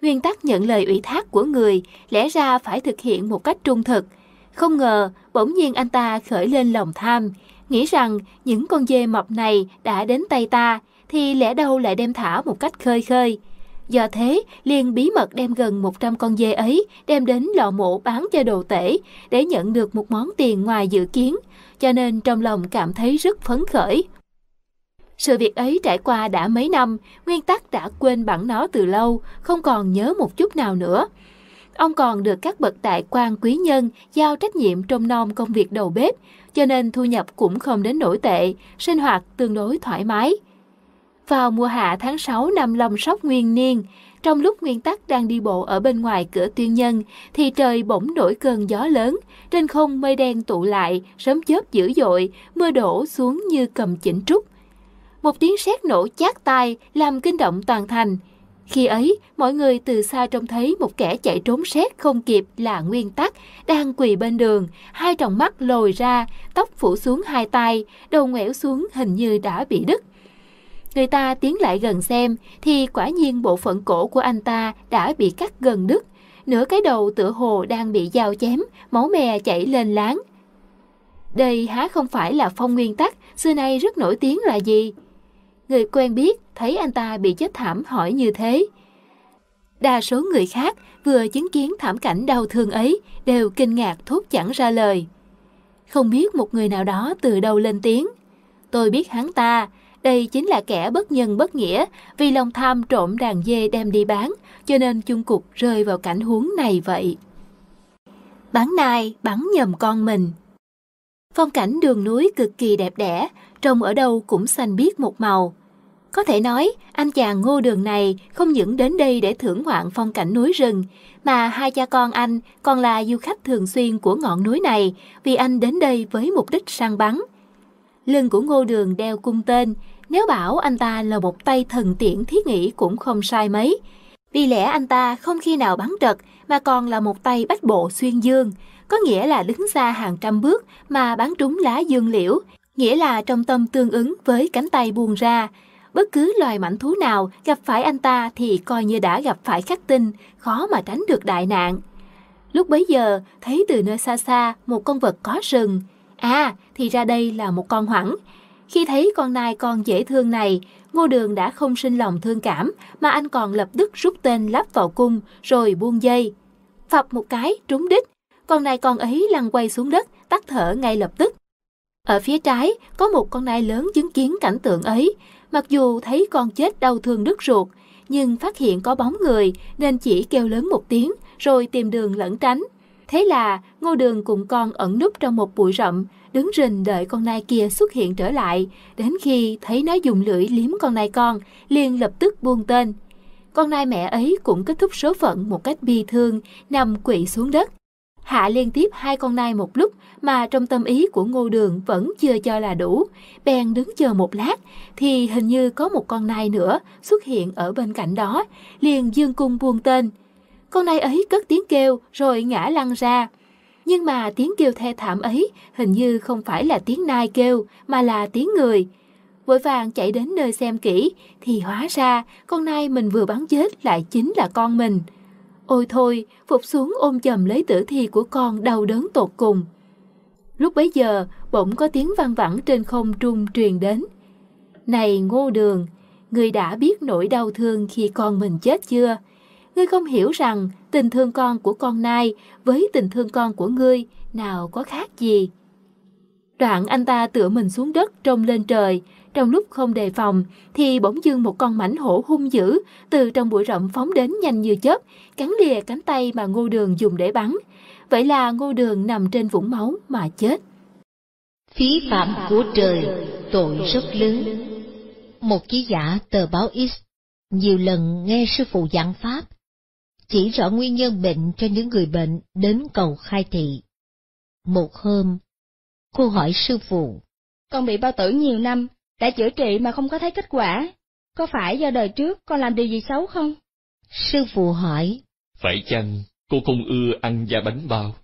nguyên tắc nhận lời ủy thác của người lẽ ra phải thực hiện một cách trung thực. Không ngờ, bỗng nhiên anh ta khởi lên lòng tham, nghĩ rằng những con dê mập này đã đến tay ta, thì lẽ đâu lại đem thả một cách khơi khơi. Do thế, liền bí mật đem gần 100 con dê ấy đem đến lò mổ bán cho đồ tể để nhận được một món tiền ngoài dự kiến, cho nên trong lòng cảm thấy rất phấn khởi. Sự việc ấy trải qua đã mấy năm, Nguyên Tắc đã quên bẵng nó từ lâu, không còn nhớ một chút nào nữa. Ông còn được các bậc đại quan quý nhân giao trách nhiệm trông nom công việc đầu bếp, cho nên thu nhập cũng không đến nổi tệ, sinh hoạt tương đối thoải mái. Vào mùa hạ tháng 6 năm Long Sóc Nguyên Niên, trong lúc Nguyên Tắc đang đi bộ ở bên ngoài cửa tuyên nhân, thì trời bỗng nổi cơn gió lớn, trên không mây đen tụ lại, sớm chớp dữ dội, mưa đổ xuống như cầm chỉnh trúc một tiếng sét nổ chát tai làm kinh động toàn thành. Khi ấy, mọi người từ xa trông thấy một kẻ chạy trốn sét không kịp là nguyên tắc, đang quỳ bên đường, hai tròng mắt lồi ra, tóc phủ xuống hai tay, đầu ngoẻo xuống hình như đã bị đứt. Người ta tiến lại gần xem thì quả nhiên bộ phận cổ của anh ta đã bị cắt gần đứt, nửa cái đầu tựa hồ đang bị dao chém, máu mè chảy lên láng. Đây há không phải là phong nguyên tắc, xưa nay rất nổi tiếng là gì? Người quen biết thấy anh ta bị chết thảm hỏi như thế. Đa số người khác vừa chứng kiến thảm cảnh đau thương ấy đều kinh ngạc thốt chẳng ra lời. Không biết một người nào đó từ đâu lên tiếng. Tôi biết hắn ta, đây chính là kẻ bất nhân bất nghĩa vì lòng tham trộm đàn dê đem đi bán, cho nên chung cục rơi vào cảnh huống này vậy. Bán nai bắn nhầm con mình. Phong cảnh đường núi cực kỳ đẹp đẽ, trông ở đâu cũng xanh biếc một màu. Có thể nói, anh chàng ngô đường này không những đến đây để thưởng ngoạn phong cảnh núi rừng, mà hai cha con anh còn là du khách thường xuyên của ngọn núi này vì anh đến đây với mục đích săn bắn. Lưng của ngô đường đeo cung tên, nếu bảo anh ta là một tay thần tiện thiết nghĩ cũng không sai mấy. Vì lẽ anh ta không khi nào bắn trật mà còn là một tay bách bộ xuyên dương, có nghĩa là đứng xa hàng trăm bước mà bắn trúng lá dương liễu, nghĩa là trong tâm tương ứng với cánh tay buông ra. Bất cứ loài mảnh thú nào gặp phải anh ta thì coi như đã gặp phải khắc tinh, khó mà tránh được đại nạn. Lúc bấy giờ, thấy từ nơi xa xa một con vật có sừng. À, thì ra đây là một con hoẳng. Khi thấy con nai con dễ thương này, Ngô Đường đã không sinh lòng thương cảm, mà anh còn lập tức rút tên lắp vào cung, rồi buông dây. Phập một cái, trúng đích. Con nai con ấy lăn quay xuống đất, tắt thở ngay lập tức. Ở phía trái có một con nai lớn chứng kiến cảnh tượng ấy, mặc dù thấy con chết đau thương đứt ruột, nhưng phát hiện có bóng người nên chỉ kêu lớn một tiếng rồi tìm đường lẩn tránh. Thế là Ngô Đường cùng con ẩn núp trong một bụi rậm, đứng rình đợi con nai kia xuất hiện trở lại, đến khi thấy nó dùng lưỡi liếm con nai con, liền lập tức buông tên. Con nai mẹ ấy cũng kết thúc số phận một cách bi thương, nằm quỵ xuống đất hạ liên tiếp hai con nai một lúc mà trong tâm ý của ngô đường vẫn chưa cho là đủ. Bèn đứng chờ một lát, thì hình như có một con nai nữa xuất hiện ở bên cạnh đó, liền dương cung buông tên. Con nai ấy cất tiếng kêu rồi ngã lăn ra. Nhưng mà tiếng kêu thê thảm ấy hình như không phải là tiếng nai kêu mà là tiếng người. Vội vàng chạy đến nơi xem kỹ thì hóa ra con nai mình vừa bắn chết lại chính là con mình. Ôi thôi, Phục xuống ôm chầm lấy tử thi của con đau đớn tột cùng. Lúc bấy giờ, bỗng có tiếng vang vẳng trên không trung truyền đến. Này ngô đường, ngươi đã biết nỗi đau thương khi con mình chết chưa? Ngươi không hiểu rằng tình thương con của con nai với tình thương con của ngươi nào có khác gì. Đoạn anh ta tựa mình xuống đất trông lên trời, trong lúc không đề phòng, thì bỗng dưng một con mảnh hổ hung dữ từ trong bụi rậm phóng đến nhanh như chớp, cắn lìa cánh tay mà ngô đường dùng để bắn. Vậy là ngô đường nằm trên vũng máu mà chết. Phí phạm của trời, tội rất lớn. Một ký giả tờ báo X nhiều lần nghe sư phụ giảng pháp, chỉ rõ nguyên nhân bệnh cho những người bệnh đến cầu khai thị. Một hôm, cô hỏi sư phụ. Con bị bao tử nhiều năm, đã chữa trị mà không có thấy kết quả, có phải do đời trước con làm điều gì xấu không? Sư phụ hỏi. Phải chăng cô không ưa ăn da bánh bao?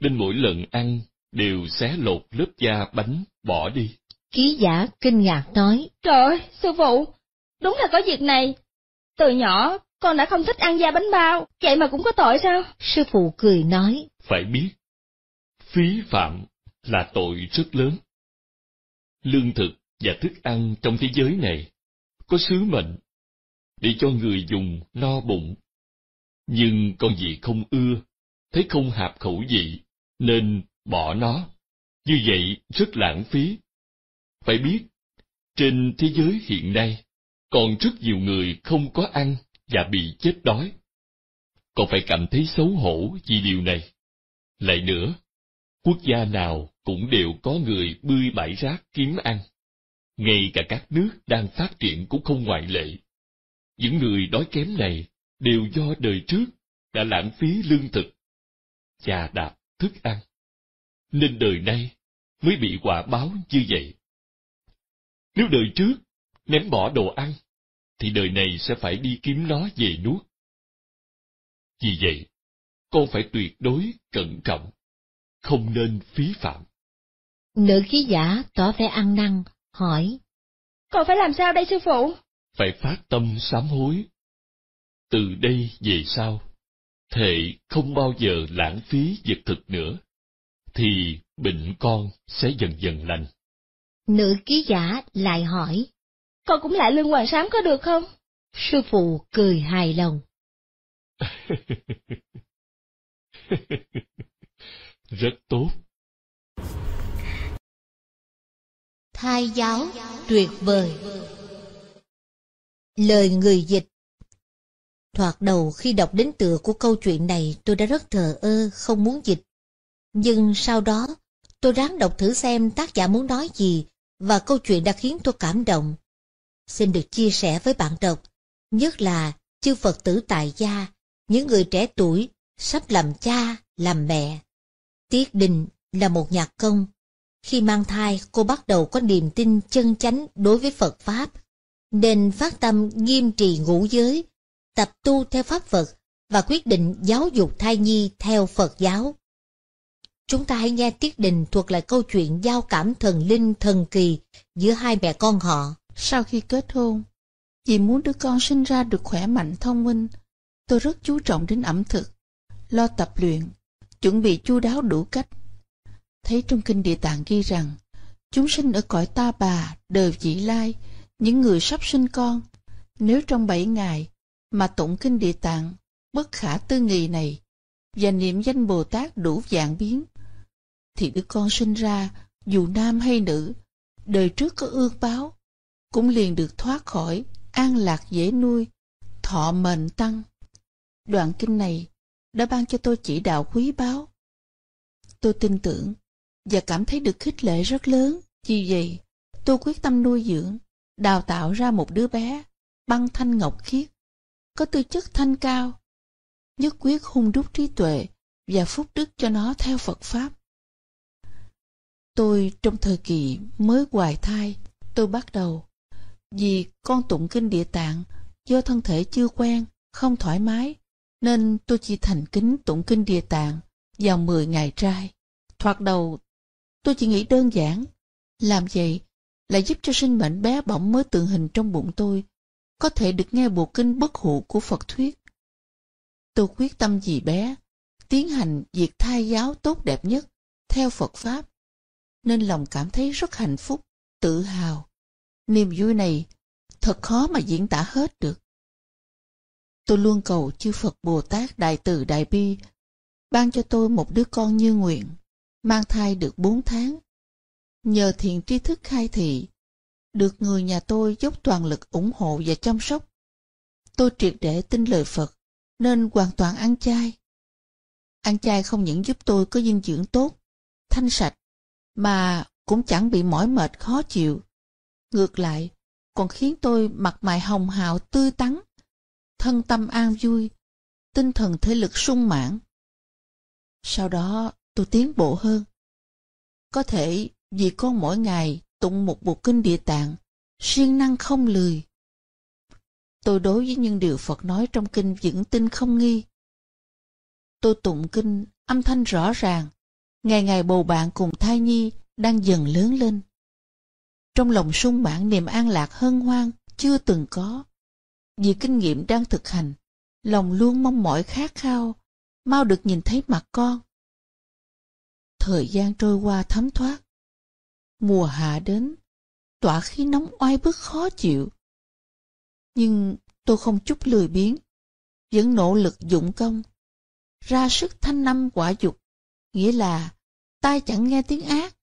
Nên mỗi lần ăn đều xé lột lớp da bánh bỏ đi. Ký giả kinh ngạc nói. Trời ơi, sư phụ, đúng là có việc này. Từ nhỏ con đã không thích ăn da bánh bao, vậy mà cũng có tội sao? Sư phụ cười nói. Phải biết, phí phạm là tội rất lớn. Lương thực và thức ăn trong thế giới này có sứ mệnh để cho người dùng no bụng. Nhưng con gì không ưa, thấy không hạp khẩu vị, nên bỏ nó. Như vậy rất lãng phí. Phải biết, trên thế giới hiện nay, còn rất nhiều người không có ăn và bị chết đói. Còn phải cảm thấy xấu hổ vì điều này. Lại nữa, quốc gia nào cũng đều có người bươi bãi rác kiếm ăn ngay cả các nước đang phát triển cũng không ngoại lệ. Những người đói kém này đều do đời trước đã lãng phí lương thực, chà đạp thức ăn, nên đời nay mới bị quả báo như vậy. Nếu đời trước ném bỏ đồ ăn, thì đời này sẽ phải đi kiếm nó về nuốt. Vì vậy, con phải tuyệt đối cẩn trọng, không nên phí phạm. Nữ khí giả tỏ vẻ ăn năn hỏi. Còn phải làm sao đây sư phụ? Phải phát tâm sám hối. Từ đây về sau, thệ không bao giờ lãng phí vật thực nữa, thì bệnh con sẽ dần dần lành. Nữ ký giả lại hỏi. Con cũng lại lương hoàng sám có được không? Sư phụ cười hài lòng. [laughs] Rất tốt. thai giáo tuyệt vời lời người dịch thoạt đầu khi đọc đến tựa của câu chuyện này tôi đã rất thờ ơ không muốn dịch nhưng sau đó tôi ráng đọc thử xem tác giả muốn nói gì và câu chuyện đã khiến tôi cảm động xin được chia sẻ với bạn đọc nhất là chư phật tử tại gia những người trẻ tuổi sắp làm cha làm mẹ tiết đình là một nhạc công khi mang thai, cô bắt đầu có niềm tin chân chánh đối với Phật Pháp, nên phát tâm nghiêm trì ngũ giới, tập tu theo Pháp Phật và quyết định giáo dục thai nhi theo Phật giáo. Chúng ta hãy nghe Tiết Đình thuộc lại câu chuyện giao cảm thần linh thần kỳ giữa hai mẹ con họ. Sau khi kết hôn, vì muốn đứa con sinh ra được khỏe mạnh thông minh, tôi rất chú trọng đến ẩm thực, lo tập luyện, chuẩn bị chu đáo đủ cách thấy trong kinh địa tạng ghi rằng chúng sinh ở cõi ta bà đời vị lai những người sắp sinh con nếu trong bảy ngày mà tụng kinh địa tạng bất khả tư nghị này và niệm danh bồ tát đủ dạng biến thì đứa con sinh ra dù nam hay nữ đời trước có ương báo cũng liền được thoát khỏi an lạc dễ nuôi thọ mệnh tăng đoạn kinh này đã ban cho tôi chỉ đạo quý báo tôi tin tưởng và cảm thấy được khích lệ rất lớn. Vì vậy, tôi quyết tâm nuôi dưỡng, đào tạo ra một đứa bé, băng thanh ngọc khiết, có tư chất thanh cao, nhất quyết hung đúc trí tuệ và phúc đức cho nó theo Phật Pháp. Tôi trong thời kỳ mới hoài thai, tôi bắt đầu, vì con tụng kinh địa tạng, do thân thể chưa quen, không thoải mái, nên tôi chỉ thành kính tụng kinh địa tạng vào 10 ngày trai. Thoạt đầu Tôi chỉ nghĩ đơn giản. Làm vậy là giúp cho sinh mệnh bé bỏng mới tượng hình trong bụng tôi, có thể được nghe bộ kinh bất hủ của Phật thuyết. Tôi quyết tâm gì bé, tiến hành việc thai giáo tốt đẹp nhất, theo Phật Pháp, nên lòng cảm thấy rất hạnh phúc, tự hào. Niềm vui này thật khó mà diễn tả hết được. Tôi luôn cầu chư Phật Bồ Tát Đại Từ Đại Bi ban cho tôi một đứa con như nguyện mang thai được bốn tháng. Nhờ thiện tri thức khai thị, được người nhà tôi dốc toàn lực ủng hộ và chăm sóc. Tôi triệt để tin lời Phật, nên hoàn toàn ăn chay. Ăn chay không những giúp tôi có dinh dưỡng tốt, thanh sạch, mà cũng chẳng bị mỏi mệt khó chịu. Ngược lại, còn khiến tôi mặt mày hồng hào tươi tắn, thân tâm an vui, tinh thần thể lực sung mãn. Sau đó tôi tiến bộ hơn. Có thể vì con mỗi ngày tụng một bộ kinh địa tạng, siêng năng không lười. Tôi đối với những điều Phật nói trong kinh vững tin không nghi. Tôi tụng kinh, âm thanh rõ ràng, ngày ngày bầu bạn cùng thai nhi đang dần lớn lên. Trong lòng sung mãn niềm an lạc hân hoan chưa từng có. Vì kinh nghiệm đang thực hành, lòng luôn mong mỏi khát khao, mau được nhìn thấy mặt con thời gian trôi qua thấm thoát. Mùa hạ đến, tỏa khí nóng oai bức khó chịu. Nhưng tôi không chút lười biếng, vẫn nỗ lực dụng công, ra sức thanh năm quả dục, nghĩa là tai chẳng nghe tiếng ác,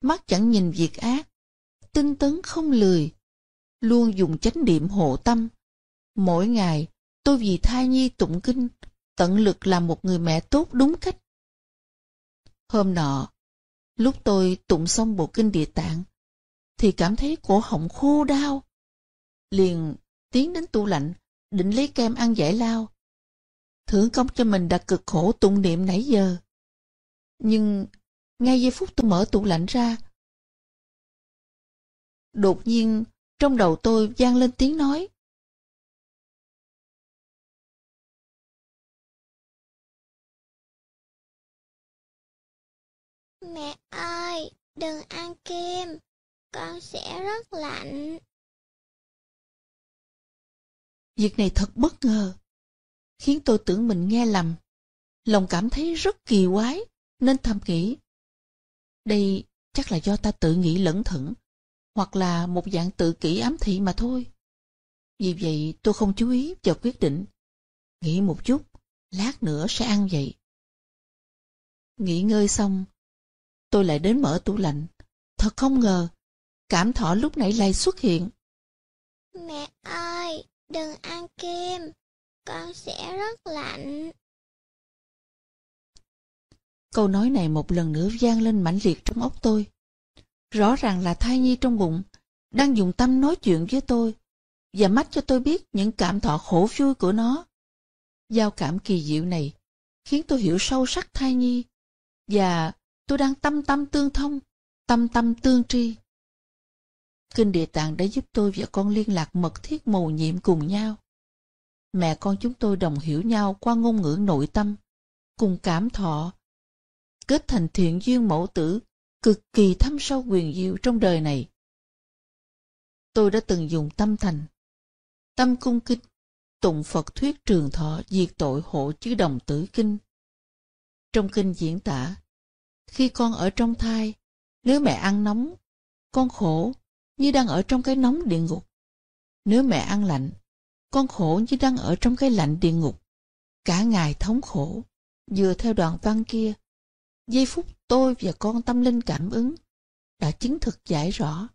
mắt chẳng nhìn việc ác, tinh tấn không lười, luôn dùng chánh niệm hộ tâm. Mỗi ngày, tôi vì thai nhi tụng kinh, tận lực làm một người mẹ tốt đúng cách, Hôm nọ, lúc tôi tụng xong bộ kinh địa tạng, thì cảm thấy cổ họng khô đau. Liền tiến đến tủ lạnh, định lấy kem ăn giải lao. Thưởng công cho mình đã cực khổ tụng niệm nãy giờ. Nhưng ngay giây phút tôi mở tủ lạnh ra, đột nhiên trong đầu tôi vang lên tiếng nói. Mẹ ơi, đừng ăn kem, con sẽ rất lạnh. Việc này thật bất ngờ, khiến tôi tưởng mình nghe lầm. Lòng cảm thấy rất kỳ quái, nên thầm nghĩ. Đây chắc là do ta tự nghĩ lẫn thẩn, hoặc là một dạng tự kỷ ám thị mà thôi. Vì vậy tôi không chú ý vào quyết định. Nghĩ một chút, lát nữa sẽ ăn vậy. Nghỉ ngơi xong, tôi lại đến mở tủ lạnh. Thật không ngờ, cảm thọ lúc nãy lại xuất hiện. Mẹ ơi, đừng ăn kem, con sẽ rất lạnh. Câu nói này một lần nữa vang lên mãnh liệt trong óc tôi. Rõ ràng là thai nhi trong bụng, đang dùng tâm nói chuyện với tôi, và mách cho tôi biết những cảm thọ khổ vui của nó. Giao cảm kỳ diệu này khiến tôi hiểu sâu sắc thai nhi, và tôi đang tâm tâm tương thông, tâm tâm tương tri. Kinh Địa Tạng đã giúp tôi và con liên lạc mật thiết mầu nhiệm cùng nhau. Mẹ con chúng tôi đồng hiểu nhau qua ngôn ngữ nội tâm, cùng cảm thọ, kết thành thiện duyên mẫu tử cực kỳ thâm sâu quyền diệu trong đời này. Tôi đã từng dùng tâm thành, tâm cung kính, tụng Phật thuyết trường thọ diệt tội hộ chứ đồng tử kinh. Trong kinh diễn tả, khi con ở trong thai, nếu mẹ ăn nóng, con khổ như đang ở trong cái nóng địa ngục. Nếu mẹ ăn lạnh, con khổ như đang ở trong cái lạnh địa ngục. Cả ngày thống khổ, vừa theo đoạn văn kia. Giây phút tôi và con tâm linh cảm ứng đã chứng thực giải rõ.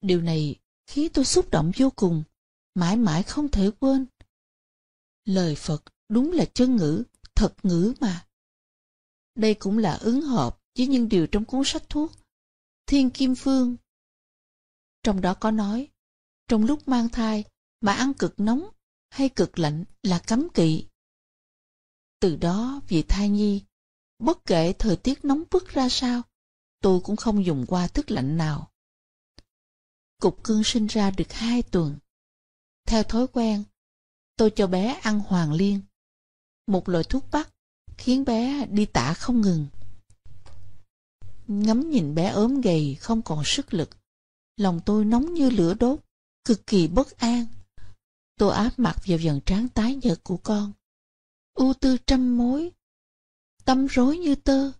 Điều này khiến tôi xúc động vô cùng, mãi mãi không thể quên. Lời Phật đúng là chân ngữ, thật ngữ mà. Đây cũng là ứng hợp với những điều trong cuốn sách thuốc Thiên Kim Phương. Trong đó có nói, trong lúc mang thai mà ăn cực nóng hay cực lạnh là cấm kỵ. Từ đó vì thai nhi, bất kể thời tiết nóng bức ra sao, tôi cũng không dùng qua thức lạnh nào. Cục cưng sinh ra được hai tuần. Theo thói quen, tôi cho bé ăn hoàng liên, một loại thuốc bắc khiến bé đi tả không ngừng. Ngắm nhìn bé ốm gầy, không còn sức lực. Lòng tôi nóng như lửa đốt, cực kỳ bất an. Tôi áp mặt vào dần trán tái nhợt của con. ưu tư trăm mối, tâm rối như tơ.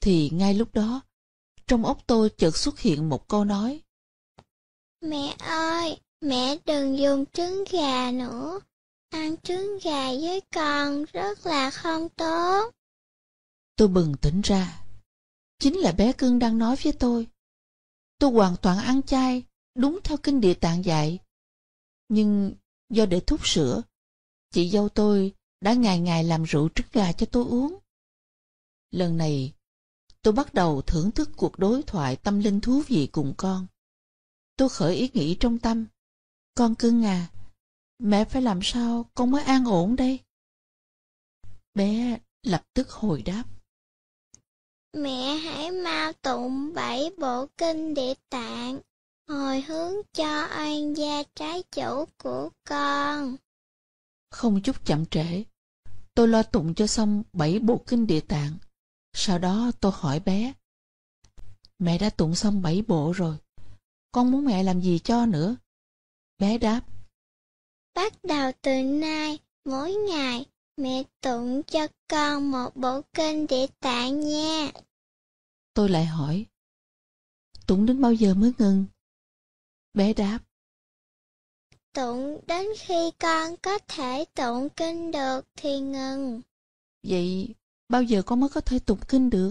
Thì ngay lúc đó, trong óc tôi chợt xuất hiện một câu nói. Mẹ ơi, mẹ đừng dùng trứng gà nữa, Ăn trứng gà với con rất là không tốt. Tôi bừng tỉnh ra. Chính là bé cưng đang nói với tôi. Tôi hoàn toàn ăn chay, đúng theo kinh địa tạng dạy. Nhưng do để thúc sữa, chị dâu tôi đã ngày ngày làm rượu trứng gà cho tôi uống. Lần này, tôi bắt đầu thưởng thức cuộc đối thoại tâm linh thú vị cùng con. Tôi khởi ý nghĩ trong tâm. Con cưng à, Mẹ phải làm sao con mới an ổn đây? Bé lập tức hồi đáp. Mẹ hãy mau tụng bảy bộ kinh địa tạng, hồi hướng cho oan gia trái chủ của con. Không chút chậm trễ, tôi lo tụng cho xong bảy bộ kinh địa tạng. Sau đó tôi hỏi bé. Mẹ đã tụng xong bảy bộ rồi, con muốn mẹ làm gì cho nữa? Bé đáp. Bắt đầu từ nay, mỗi ngày, mẹ tụng cho con một bộ kinh để tạ nha. Tôi lại hỏi, tụng đến bao giờ mới ngừng? Bé đáp, tụng đến khi con có thể tụng kinh được thì ngừng. Vậy bao giờ con mới có thể tụng kinh được?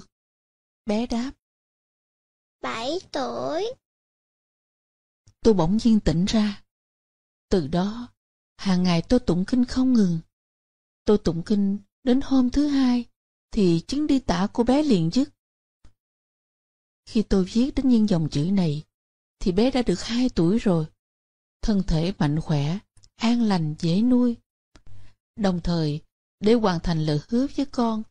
Bé đáp. Bảy tuổi. Tôi bỗng nhiên tỉnh ra. Từ đó, hàng ngày tôi tụng kinh không ngừng. Tôi tụng kinh đến hôm thứ hai, thì chứng đi tả cô bé liền dứt. Khi tôi viết đến những dòng chữ này, thì bé đã được hai tuổi rồi. Thân thể mạnh khỏe, an lành, dễ nuôi. Đồng thời, để hoàn thành lời hứa với con,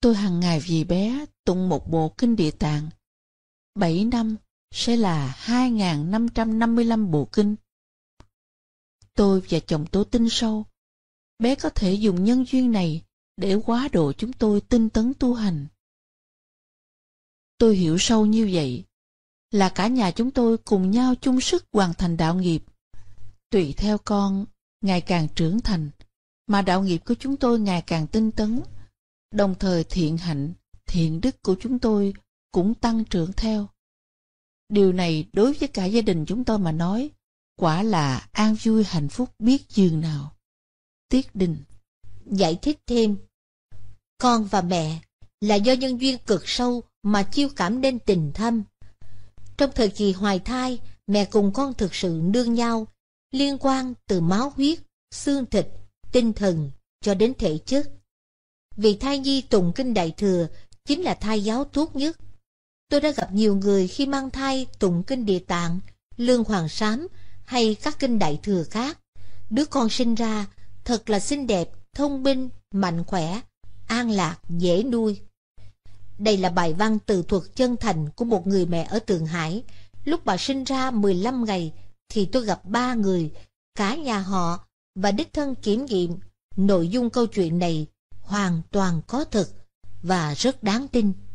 tôi hàng ngày vì bé tụng một bộ kinh địa tạng. Bảy năm sẽ là 2.555 bộ kinh. Tôi và chồng tôi tin sâu, bé có thể dùng nhân duyên này để quá độ chúng tôi tinh tấn tu hành. Tôi hiểu sâu như vậy, là cả nhà chúng tôi cùng nhau chung sức hoàn thành đạo nghiệp. Tùy theo con, ngày càng trưởng thành, mà đạo nghiệp của chúng tôi ngày càng tinh tấn, đồng thời thiện hạnh, thiện đức của chúng tôi cũng tăng trưởng theo. Điều này đối với cả gia đình chúng tôi mà nói quả là an vui hạnh phúc biết dường nào. Tiết Đình Giải thích thêm Con và mẹ là do nhân duyên cực sâu mà chiêu cảm nên tình thâm. Trong thời kỳ hoài thai, mẹ cùng con thực sự nương nhau, liên quan từ máu huyết, xương thịt, tinh thần cho đến thể chất. Vì thai nhi tụng kinh đại thừa chính là thai giáo tốt nhất. Tôi đã gặp nhiều người khi mang thai tụng kinh địa tạng, lương hoàng sám hay các kinh đại thừa khác. Đứa con sinh ra thật là xinh đẹp, thông minh, mạnh khỏe, an lạc, dễ nuôi. Đây là bài văn từ thuật chân thành của một người mẹ ở Tường Hải. Lúc bà sinh ra 15 ngày thì tôi gặp ba người, cả nhà họ và đích thân kiểm nghiệm nội dung câu chuyện này hoàn toàn có thực và rất đáng tin.